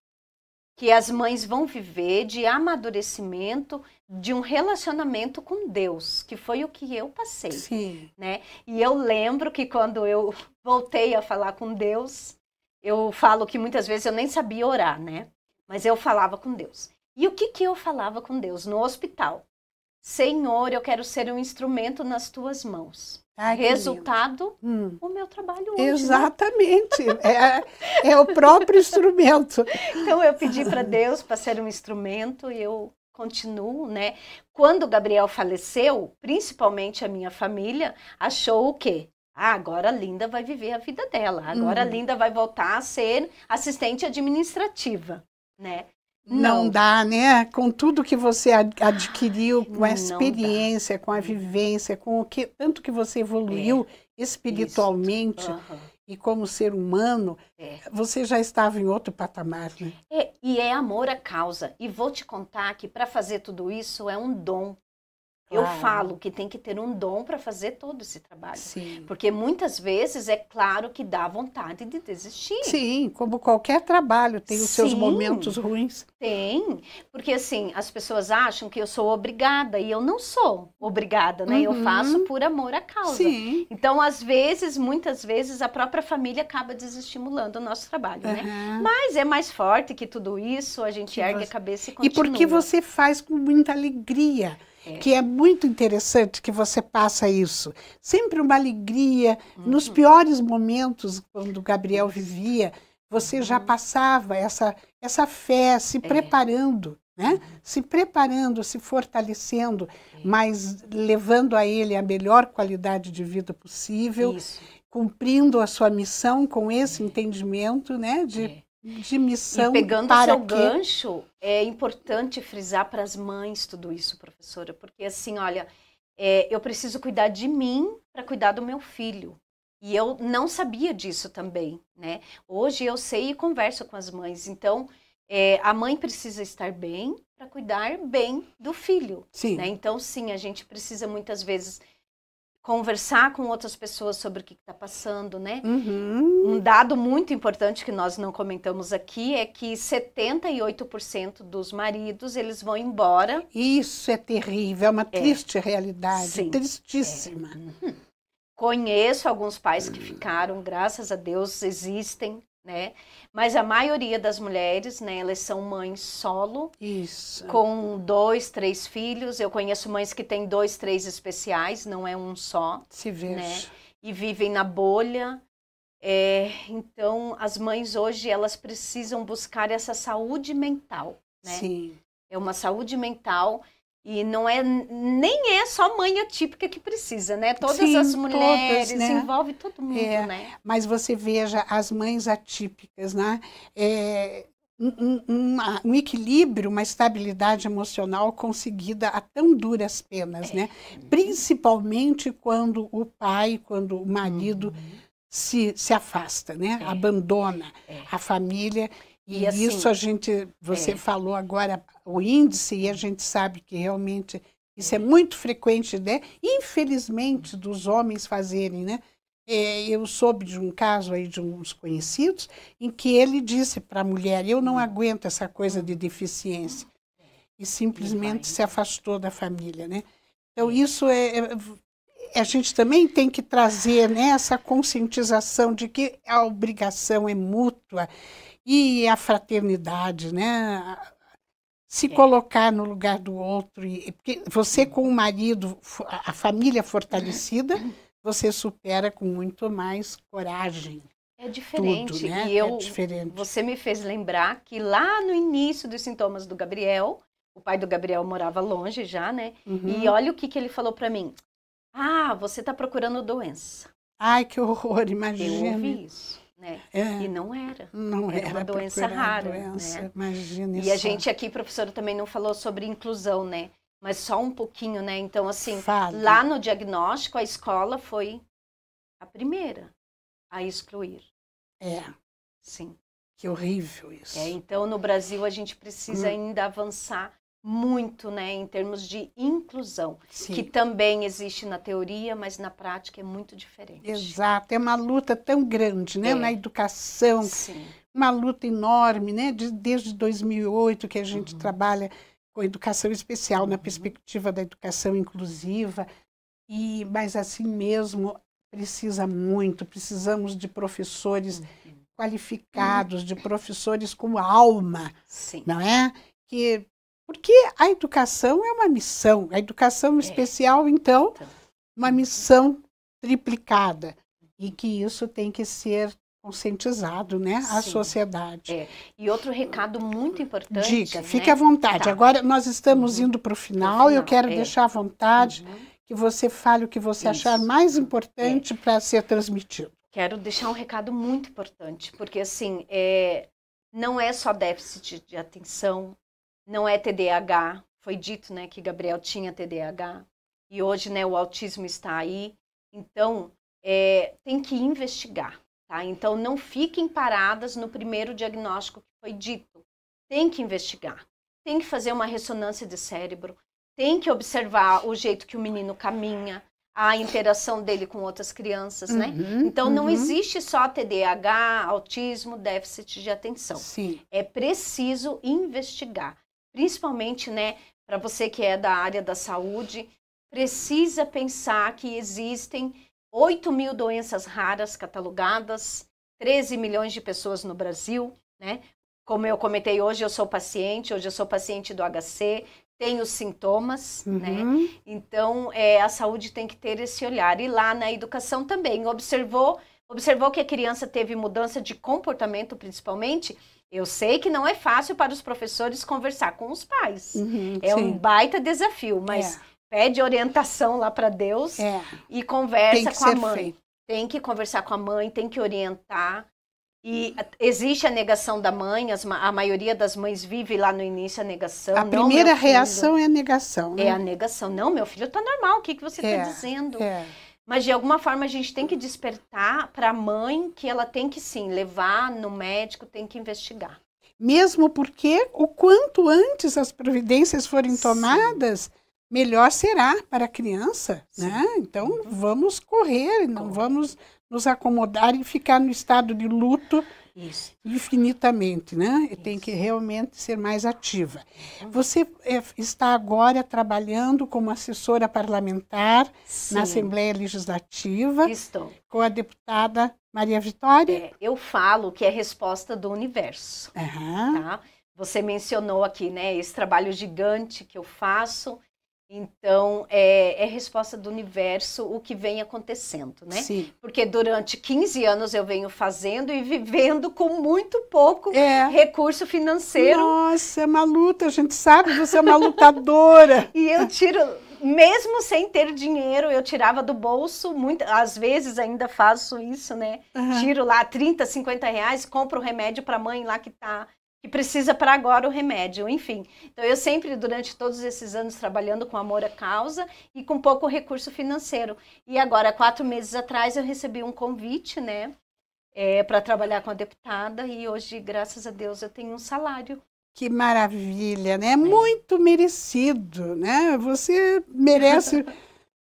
que as mães vão viver de amadurecimento de um relacionamento com Deus, que foi o que eu passei, Sim. né? E eu lembro que quando eu voltei a falar com Deus, eu falo que muitas vezes eu nem sabia orar, né? Mas eu falava com Deus. E o que, que eu falava com Deus no hospital? Senhor, eu quero ser um instrumento nas tuas mãos. Ai, Resultado, hum. o meu trabalho hoje. Né? Exatamente. Né? é, é o próprio instrumento. Então, eu pedi para Deus para ser um instrumento e eu continuo, né? Quando o Gabriel faleceu, principalmente a minha família achou o quê? Ah, agora a Linda vai viver a vida dela. Agora hum. a Linda vai voltar a ser assistente administrativa, né? Não. não. dá, né? Com tudo que você adquiriu, com a experiência, com a vivência, com o que tanto que você evoluiu é. espiritualmente uhum. e como ser humano, é. você já estava em outro patamar, né? É, e é amor à causa. E vou te contar que para fazer tudo isso é um dom. Eu falo que tem que ter um dom para fazer todo esse trabalho. Sim. Porque muitas vezes é claro que dá vontade de desistir. Sim, como qualquer trabalho, tem os Sim, seus momentos ruins. Tem, porque assim, as pessoas acham que eu sou obrigada e eu não sou obrigada, né? Uhum. Eu faço por amor à causa. Sim. Então, às vezes, muitas vezes, a própria família acaba desestimulando o nosso trabalho, uhum. né? Mas é mais forte que tudo isso, a gente que ergue você... a cabeça e continua. E porque você faz com muita alegria. É. Que é muito interessante que você passa isso. Sempre uma alegria. Uhum. Nos piores momentos, quando Gabriel vivia, você uhum. já passava essa, essa fé, se é. preparando. Né? Uhum. Se preparando, se fortalecendo, é. mas levando a ele a melhor qualidade de vida possível, Isso. cumprindo a sua missão com esse é. entendimento, né, de é de missão. E pegando para seu que... gancho, é importante frisar para as mães tudo isso, professora, porque assim, olha, é, eu preciso cuidar de mim para cuidar do meu filho. E eu não sabia disso também, né? Hoje eu sei e converso com as mães. Então, é, a mãe precisa estar bem para cuidar bem do filho. Sim. Né? Então, sim, a gente precisa muitas vezes conversar com outras pessoas sobre o que está passando, né? Uhum. Um dado muito importante que nós não comentamos aqui é que 78% dos maridos eles vão embora. Isso é terrível, é uma é. triste realidade, Sim. tristíssima. É. Conheço alguns pais que ficaram, graças a Deus existem né? Mas a maioria das mulheres, né, elas são mães solo. Isso. Com dois, três filhos. Eu conheço mães que têm dois, três especiais, não é um só. Se vê. Né? E vivem na bolha. É, então, as mães hoje, elas precisam buscar essa saúde mental, né? Sim. É uma saúde mental e não é nem é só mãe atípica que precisa, né? Todas Sim, as mulheres, todas, né? envolve todo mundo, é, né? Mas você veja as mães atípicas, né? É, um, um, um, equilíbrio, uma estabilidade emocional conseguida a tão duras penas, é. né? Principalmente quando o pai, quando o marido uhum. se, se afasta, né? É. Abandona é. a família e, e assim, isso a gente, você é. falou agora o índice, e a gente sabe que realmente isso é muito frequente, né? Infelizmente, dos homens fazerem, né? É, eu soube de um caso aí de uns conhecidos em que ele disse para a mulher: Eu não aguento essa coisa de deficiência. E simplesmente se afastou da família, né? Então, é. isso é. é a gente também tem que trazer né, essa conscientização de que a obrigação é mútua e a fraternidade, né? se é. colocar no lugar do outro. E, porque você, com o marido, a família fortalecida, você supera com muito mais coragem. É diferente. Tudo, né? E eu, é diferente. Você me fez lembrar que lá no início dos sintomas do Gabriel, o pai do Gabriel morava longe já, né? Uhum. E olha o que, que ele falou para mim. Ah, você está procurando doença. Ai, que horror, imagina. Eu ouvi isso. Né? É, e não era. Não era, era uma doença rara. Né? Doença, né? Imagina e a gente aqui, professora, também não falou sobre inclusão, né? Mas só um pouquinho, né? Então, assim, Fale. lá no diagnóstico, a escola foi a primeira a excluir. É. Sim. Que horrível isso. É, então, no Brasil, a gente precisa hum. ainda avançar muito, né, em termos de inclusão, Sim. que também existe na teoria, mas na prática é muito diferente. Exato, é uma luta tão grande, né, é. na educação, Sim. uma luta enorme, né, de, desde 2008 que a gente uhum. trabalha com educação especial uhum. na perspectiva da educação inclusiva e, mas assim mesmo precisa muito, precisamos de professores uhum. qualificados, uhum. de professores com alma, Sim. não é? Que porque a educação é uma missão, a educação é. especial, então, então, uma missão triplicada e que isso tem que ser conscientizado, né, a sociedade. É. E outro recado muito importante. Dica, né? fique à vontade. Tá. Agora nós estamos uhum. indo para o final. Eu quero é. deixar à vontade uhum. que você fale o que você isso. achar mais é. importante é. para ser transmitido. Quero deixar um recado muito importante, porque assim, é, não é só déficit de atenção, não é TDAH. Foi dito, né, que Gabriel tinha TDAH e hoje, né, o autismo está aí. Então, é, tem que investigar, tá? Então, não fiquem paradas no primeiro diagnóstico que foi dito. Tem que investigar, tem que fazer uma ressonância de cérebro, tem que observar o jeito que o menino caminha, a interação dele com outras crianças, né? uhum, né? Então não uhum. existe só TDAH, autismo, déficit de atenção. Sim. É preciso investigar principalmente, né, para você que é da área da saúde, precisa pensar que existem 8 mil doenças raras catalogadas, 13 milhões de pessoas no Brasil, né? Como eu comentei hoje, eu sou paciente, hoje eu sou paciente do HC, tenho sintomas, né? uhum. né? Então, é, a saúde tem que ter esse olhar. E lá na educação também, observou, observou que a criança teve mudança de comportamento, principalmente, eu sei que não é fácil para os professores conversar com os pais. Uhum, é sim. um baita desafio, mas é. pede orientação lá para Deus é. e conversa com a mãe. Feito. Tem que conversar com a mãe, tem que orientar. E uhum. existe a negação da mãe, as, a maioria das mães vive lá no início a negação. A primeira reação é a negação. É né? É a negação. Não, meu filho está normal, o que, que você está é, dizendo? É. Mas de alguma forma a gente tem que despertar para a mãe que ela tem que sim levar no médico, tem que investigar. Mesmo porque o quanto antes as providências forem tomadas, melhor será para a criança, sim. né? Então uhum. vamos correr, não vamos nos acomodar e ficar no estado de luto isso. infinitamente, né? Isso. Tem que realmente ser mais ativa. Você é, está agora trabalhando como assessora parlamentar Sim. na Assembleia Legislativa. Estou. Com a deputada Maria Vitória. É, eu falo que é resposta do universo. Uhum. Tá? Você mencionou aqui, né, esse trabalho gigante que eu faço então, é, é, resposta do universo o que vem acontecendo, né? Sim. Porque durante 15 anos eu venho fazendo e vivendo com muito pouco é. recurso financeiro. Nossa, é uma luta, a gente sabe, você é uma lutadora. e eu tiro, mesmo sem ter dinheiro, eu tirava do bolso, muito, às vezes ainda faço isso, né? Uhum. Tiro lá 30, 50 reais, compro o remédio para a mãe lá que está e precisa para agora o remédio, enfim. Então eu sempre durante todos esses anos trabalhando com amor à causa e com pouco recurso financeiro. E agora quatro meses atrás eu recebi um convite, né, é, para trabalhar com a deputada e hoje graças a Deus eu tenho um salário. Que maravilha, né? É. Muito merecido, né? Você merece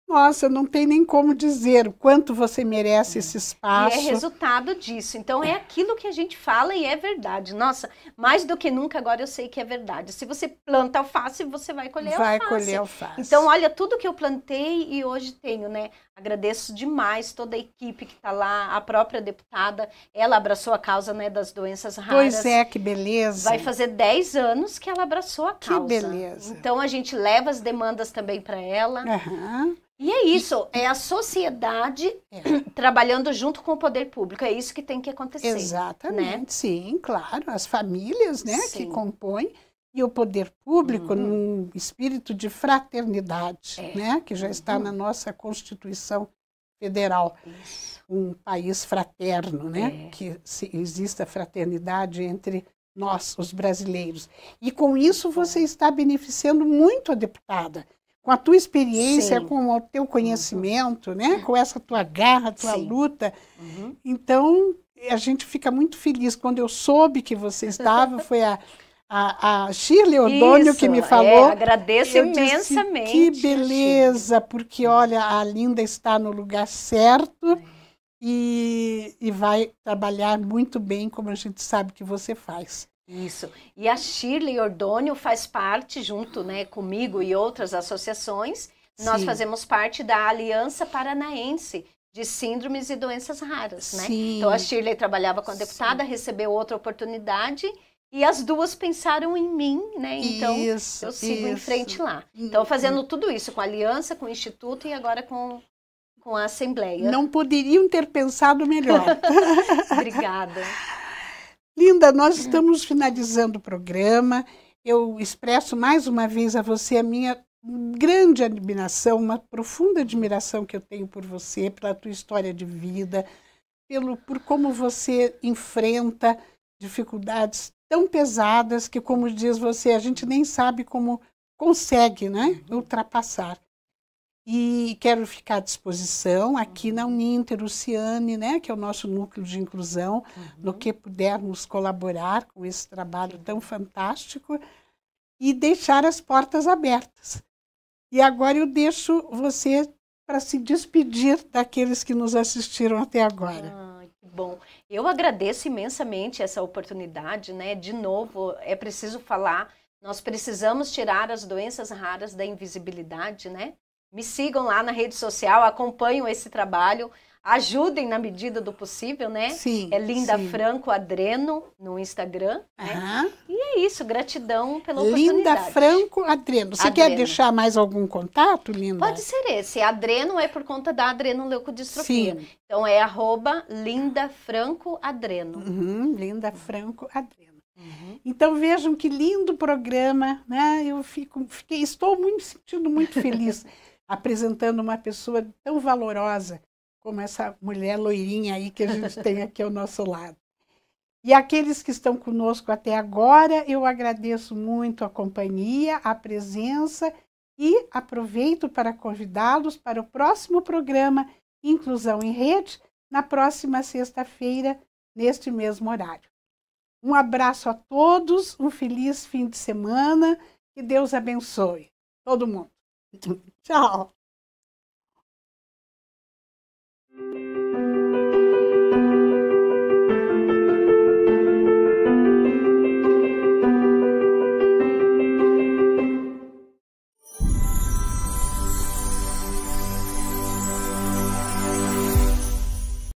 Nossa, não tem nem como dizer o quanto você merece é. esse espaço. E é resultado disso. Então é aquilo que a gente fala e é verdade. Nossa, mais do que nunca agora eu sei que é verdade. Se você planta alface, você vai colher vai alface. Vai colher alface. Então olha tudo que eu plantei e hoje tenho, né? Agradeço demais toda a equipe que está lá, a própria deputada, ela abraçou a causa né, das doenças raras. Pois é, que beleza. Vai fazer 10 anos que ela abraçou a causa. Que beleza. Então a gente leva as demandas também para ela. Uhum. E é isso, é a sociedade é. trabalhando junto com o poder público, é isso que tem que acontecer. Exatamente, né? sim, claro, as famílias né, que compõem e o poder público uhum. num espírito de fraternidade, é. né, que já está uhum. na nossa Constituição Federal. Isso. Um país fraterno, né, é. que se, exista fraternidade entre nós, os brasileiros. E com isso você é. está beneficiando muito a deputada. Com a tua experiência, Sim. com o teu uhum. conhecimento, uhum. né? com essa tua garra, tua Sim. luta. Uhum. Então, a gente fica muito feliz. Quando eu soube que você estava, foi a a, a Shirley Ordônio que me é, falou. É, agradeço imensamente. Disse, que beleza, porque olha, a Linda está no lugar certo é. e, e vai trabalhar muito bem, como a gente sabe que você faz. Isso. E a Shirley Ordônio faz parte, junto né, comigo e outras associações, Sim. nós fazemos parte da Aliança Paranaense, de síndromes e doenças raras, né? Sim. Então a Shirley trabalhava com a deputada, Sim. recebeu outra oportunidade e as duas pensaram em mim, né? Então isso, eu sigo isso. em frente lá. Então uhum. fazendo tudo isso com a aliança, com o instituto e agora com com a assembleia. Não poderiam ter pensado melhor. Obrigada. Linda, nós estamos finalizando o programa. Eu expresso mais uma vez a você a minha grande admiração, uma profunda admiração que eu tenho por você, pela tua história de vida, pelo por como você enfrenta dificuldades tão pesadas que, como diz você, a gente nem sabe como consegue né, ultrapassar. E quero ficar à disposição aqui na Uninter, Ciane, né, que é o nosso núcleo de inclusão, uhum. no que pudermos colaborar com esse trabalho tão fantástico e deixar as portas abertas. E agora eu deixo você para se despedir daqueles que nos assistiram até agora. Ah. Bom, eu agradeço imensamente essa oportunidade, né? De novo, é preciso falar, nós precisamos tirar as doenças raras da invisibilidade, né? Me sigam lá na rede social, acompanham esse trabalho ajudem na medida do possível, né? Sim. É Linda sim. Franco Adreno no Instagram. Né? Aham. Né? E é isso, gratidão pela oportunidade. Linda Franco Adreno. Você Adreno. quer deixar mais algum contato, Linda? Pode ser esse. Adreno é por conta da Leucodistrofia. Sim. Então é arroba Linda Franco Adreno. Uhum, linda Franco Adreno. Uhum. Então vejam que lindo programa, né? Eu fico, fiquei, estou muito sentindo muito feliz apresentando uma pessoa tão valorosa como essa mulher loirinha aí que a gente tem aqui ao nosso lado. E aqueles que estão conosco até agora, eu agradeço muito a companhia, a presença e aproveito para convidá-los para o próximo programa Inclusão em Rede, na próxima sexta-feira, neste mesmo horário. Um abraço a todos, um feliz fim de semana, e Deus abençoe todo mundo. Tchau! Thank you.